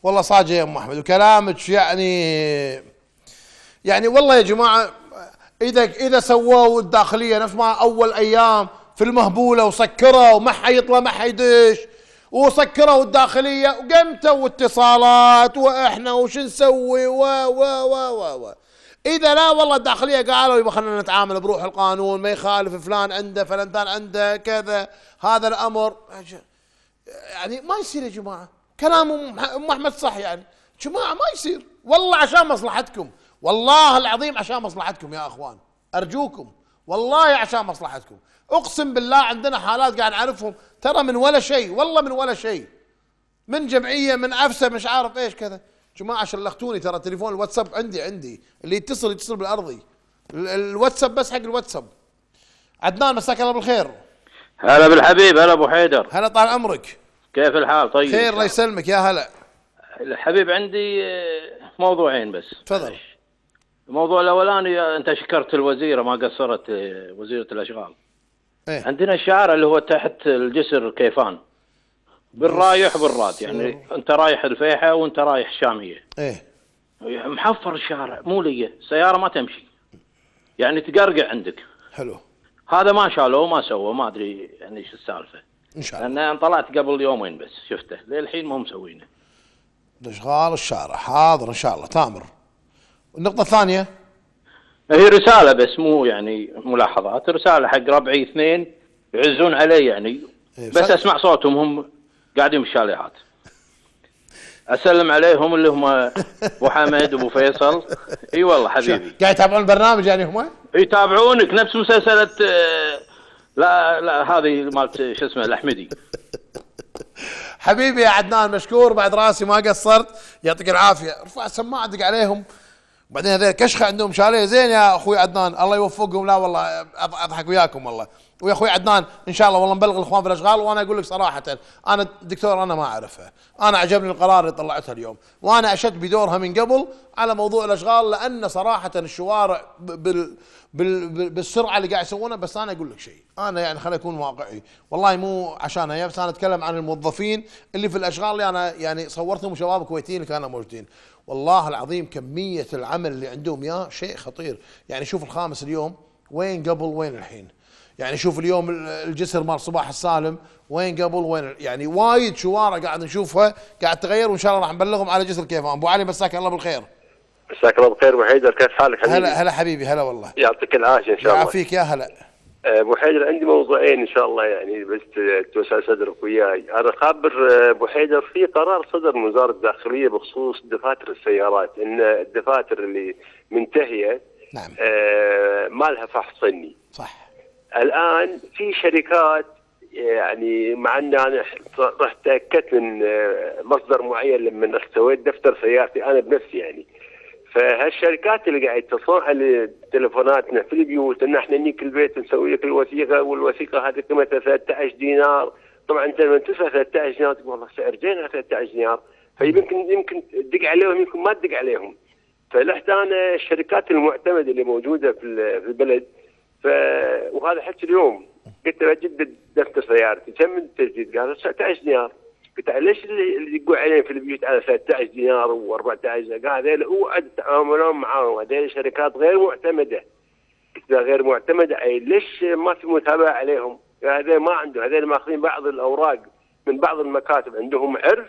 والله صاجه يا ام احمد وكلامك يعني يعني والله يا جماعه اذا اذا سووا الداخليه نفس ما اول ايام في المهبوله وسكروا وما حيطلع ما حيدش وسكروا الداخليه وقمتوا اتصالات واحنا وش نسوي و و و و, و. اذا لا والله الداخليه قالوا يبغى خلينا نتعامل بروح القانون ما يخالف فلان عنده فلان ثان عنده كذا هذا الامر يعني ما يصير يا جماعه كلام ام احمد صح يعني جماعه ما يصير والله عشان مصلحتكم والله العظيم عشان مصلحتكم يا اخوان ارجوكم والله عشان مصلحتكم اقسم بالله عندنا حالات قاعد نعرفهم ترى من ولا شيء والله من ولا شيء من جمعيه من افسه مش عارف ايش كذا جماعه شلختوني ترى تليفون الواتساب عندي عندي اللي يتصل يتصل بالارضي الواتساب بس حق الواتساب عدنان مساك الله بالخير هلا بالحبيب هلا ابو حيدر هلا طال عمرك كيف الحال طيب خير الله يسلمك يا هلا الحبيب عندي آه، موضوعين بس تفضل الموضوع الاولاني انت شكرت الوزيره ما قصرت آه، وزيره الاشغال ايه؟ عندنا الشعار اللي هو تحت الجسر كيفان بالرايح وبالراد يعني انت رايح الفيحة وانت رايح الشامية إيه. ايه محفر الشارع مو لي سيارة ما تمشي يعني تقرقع عندك حلو هذا ما شالوه ما سووه ما ادري يعني شو السالفة ان شاء الله لان طلعت قبل يومين بس شفته للحين مو مسوينه اشغال الشارع حاضر ان شاء الله تامر النقطة الثانية هي رسالة بس مو يعني ملاحظات رسالة حق ربعي اثنين يعزون علي يعني إيه، بس اسمع صوتهم هم قاعدين بالشاليهات اسلم عليهم اللي هم ابو حمد ابو فيصل اي والله حبيبي قاعد يتابعون البرنامج يعني هم؟ يتابعونك نفس مسلسله آه، لا لا هذه مالت شو اسمه الاحمدي حبيبي يا عدنان مشكور بعد راسي ما قصرت يعطيك العافيه ارفع السماعه دق عليهم وبعدين هذول كشخه عندهم شاليه زين يا اخوي عدنان الله يوفقهم لا والله اضحك وياكم والله ويا اخوي عدنان ان شاء الله والله نبلغ الاخوان في الاشغال وانا اقول لك صراحه انا دكتور انا ما اعرفها انا عجبني القرار اللي طلعته اليوم وانا اشد بدورها من قبل على موضوع الاشغال لان صراحه الشوارع بال بال بالسرعه اللي قاعد يسوونها بس انا اقول لك شيء انا يعني خليني اكون واقعي والله مو عشان بس انا اتكلم عن الموظفين اللي في الاشغال اللي انا يعني صورتهم شباب كويتيين اللي كانوا موجودين والله العظيم كميه العمل اللي عندهم يا شيء خطير يعني شوف الخامس اليوم وين قبل وين الحين يعني شوف اليوم الجسر مال صباح السالم وين قبل وين يعني وايد شوارع قاعد نشوفها قاعد تغير وان شاء الله راح نبلغهم على جسر كيفان ابو علي مساك الله بالخير مساك الله بالخير ابو حيدر كيف حالك حبيبي هلا هلا حبيبي هلا والله يعطيك العافيه ان شاء الله يعافيك يا هلا أه، ابو حيدر عندي موضوعين ان شاء الله يعني بس توسع صدرك وياي انا خابر أه، ابو حيدر في قرار صدر من وزاره الداخليه بخصوص دفاتر السيارات ان الدفاتر اللي منتهيه نعم آه ما لها فحص سني صح الان في شركات يعني مع ان انا رحت تاكدت من آه، مصدر معين لما استويت دفتر سيارتي انا بنفسي يعني فهالشركات اللي قاعد تصنع تليفوناتنا في البيوت ان احنا نجيك البيت نسوي لك الوثيقه والوثيقه هذه قيمتها 13 دينار طبعا انت لما تدفع 13 دينار تقول والله سعر زين 13 دينار فيمكن يمكن تدق عليهم يمكن ما تدق عليهم فلحت انا الشركات المعتمده اللي موجوده في البلد ف وهذا حتى اليوم قلت له اجدد دفتر سيارتي كم من التجديد؟ قال 19 دينار قلت ليش اللي يدقوا عليهم في البيوت على 13 دينار و14 قال هذول هو تعاملهم معاهم هذول شركات غير معتمده قلت له غير معتمده اي ليش ما في متابعه عليهم؟ هذول ما عندهم هذول ماخذين بعض الاوراق من بعض المكاتب عندهم عرف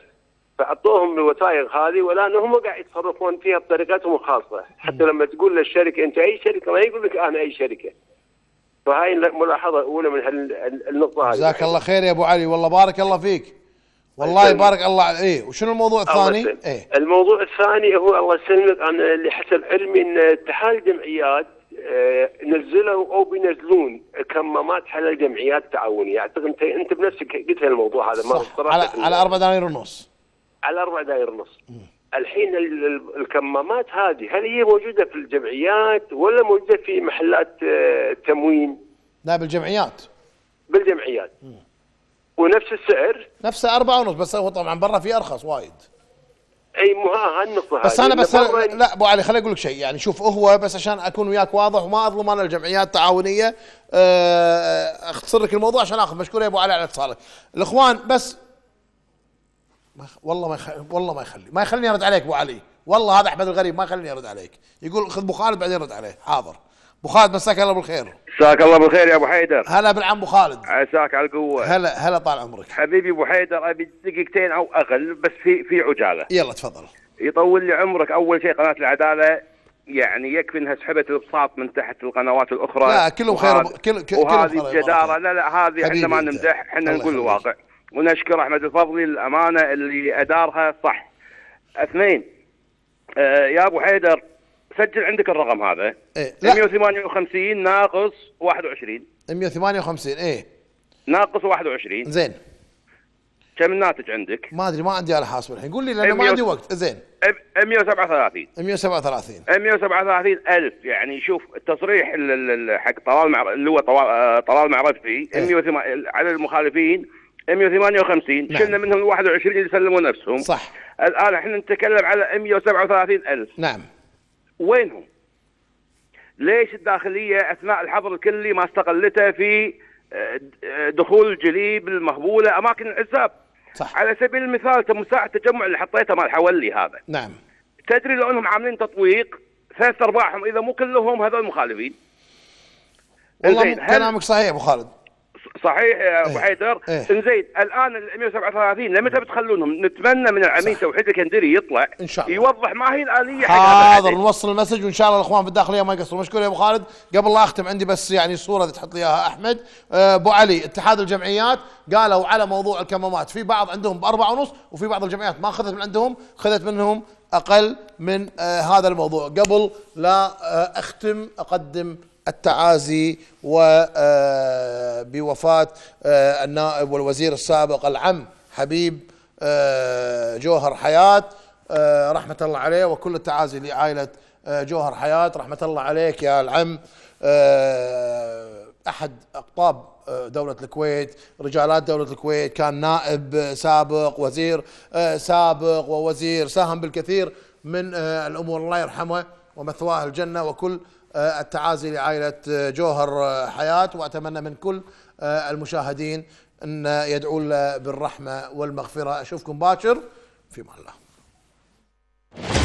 فاعطوهم الوثائق هذه ولا هم قاعد يتصرفون فيها بطريقتهم الخاصه حتى لما تقول للشركه انت اي شركه ما يقول لك انا اي شركه فهاي الملاحظه الاولى من النقطه هذه جزاك الله خير يا ابو علي والله بارك الله فيك والله يبارك الله عليه إيه وشنو الموضوع الثاني؟ إيه؟ الموضوع الثاني هو الله يسلمك انا اللي حسب علمي ان اتحاد الجمعيات آه، نزلوا او بينزلون كمامات على الجمعيات التعاونيه اعتقد انت انت بنفسك قلت الموضوع هذا ما على على اربع دنانير ونص على اربع دنانير ونص الحين الكمامات هذه هل هي موجوده في الجمعيات ولا موجوده في محلات آه، تموين؟ لا بالجمعيات بالجمعيات ونفس السعر؟ نفسه أربعة ونص بس هو طبعا برا في ارخص وايد اي مو هالنقطه بس انا بس لا ابو علي خليني اقول لك شيء يعني شوف هو بس عشان اكون وياك واضح وما اظلم انا الجمعيات التعاونيه آه، اختصر لك الموضوع عشان اخذ مشكور يا ابو علي على اتصالك الاخوان بس ما خ... والله ما يخ... والله ما يخلي ما يخليني ارد عليك ابو علي والله هذا احمد الغريب ما يخليني ارد عليك يقول خذ ابو خالد بعدين رد عليه حاضر ابو خالد مساك الله بالخير مساك الله بالخير يا ابو حيدر هلا بالعم ابو خالد عساك على القوه هلا هلا طال عمرك حبيبي ابو حيدر ابي دقيقتين او اقل بس في في عجاله يلا تفضل يطول لي عمرك اول شيء قناه العداله يعني يكفي انها سحبت الابساط من تحت القنوات الاخرى لا كلهم خير وهذه كل كل الجداره لا لا هذه احنا ما نمدح احنا نقول الواقع ونشكر احمد الفضلي الامانه اللي ادارها صح. اثنين آه يا ابو حيدر سجل عندك الرقم هذا إيه؟ 158 ناقص 21 158 ايه ناقص 21 زين كم الناتج عندك؟ ما ادري ما عندي على حاسب الحين قول لي لانه ما عندي وقت زين 137 137 137 ألف يعني شوف التصريح حق طلال مع اللي هو آه، طلال معرفي 180 إيه. على المخالفين 158 نعم. شلنا منهم 21 اللي سلموا نفسهم صح الان احنا نتكلم على 137 الف نعم وينهم؟ ليش الداخليه اثناء الحظر الكلي ما استغلته في آه، دخول الجليب المهبوله اماكن العزاب صح على سبيل المثال تمساح التجمع اللي حطيته مال حولي هذا نعم تدري لو انهم عاملين تطويق ثلاث ارباعهم اذا مو كلهم هذول مخالفين والله كلامك صحيح ابو خالد صحيح يا ابو إيه. حيدر إيه. الان ال 137 لمتى نعم. بتخلونهم؟ نتمنى من العميد توحيد الكندري يطلع ان شاء الله يوضح ما هي الاليه حاضر نوصل المسج وان شاء الله الاخوان في الداخليه ما يقصروا مشكور يا ابو خالد قبل لا اختم عندي بس يعني صوره تحط لي اياها احمد آه، ابو علي اتحاد الجمعيات قالوا على موضوع الكمامات في بعض عندهم باربعه ونص وفي بعض الجمعيات ما اخذت من عندهم اخذت منهم اقل من آه هذا الموضوع قبل لا آه اختم اقدم التعازي وبوفاة آه، آه، النائب والوزير السابق العم حبيب آه، جوهر حياة رحمة الله عليه وكل التعازي لعائلة جوهر حياة رحمة الله عليك يا العم أحد أقطاب دولة الكويت رجالات دولة الكويت كان نائب سابق وزير سابق ووزير ساهم بالكثير من الأمور الله يرحمه ومثواه الجنة وكل آه، التعازي لعائلة آه، جوهر آه، حياة وأتمنى من كل المشاهدين أن يدعوا بالرحمة والمغفرة أشوفكم باكر في امان الله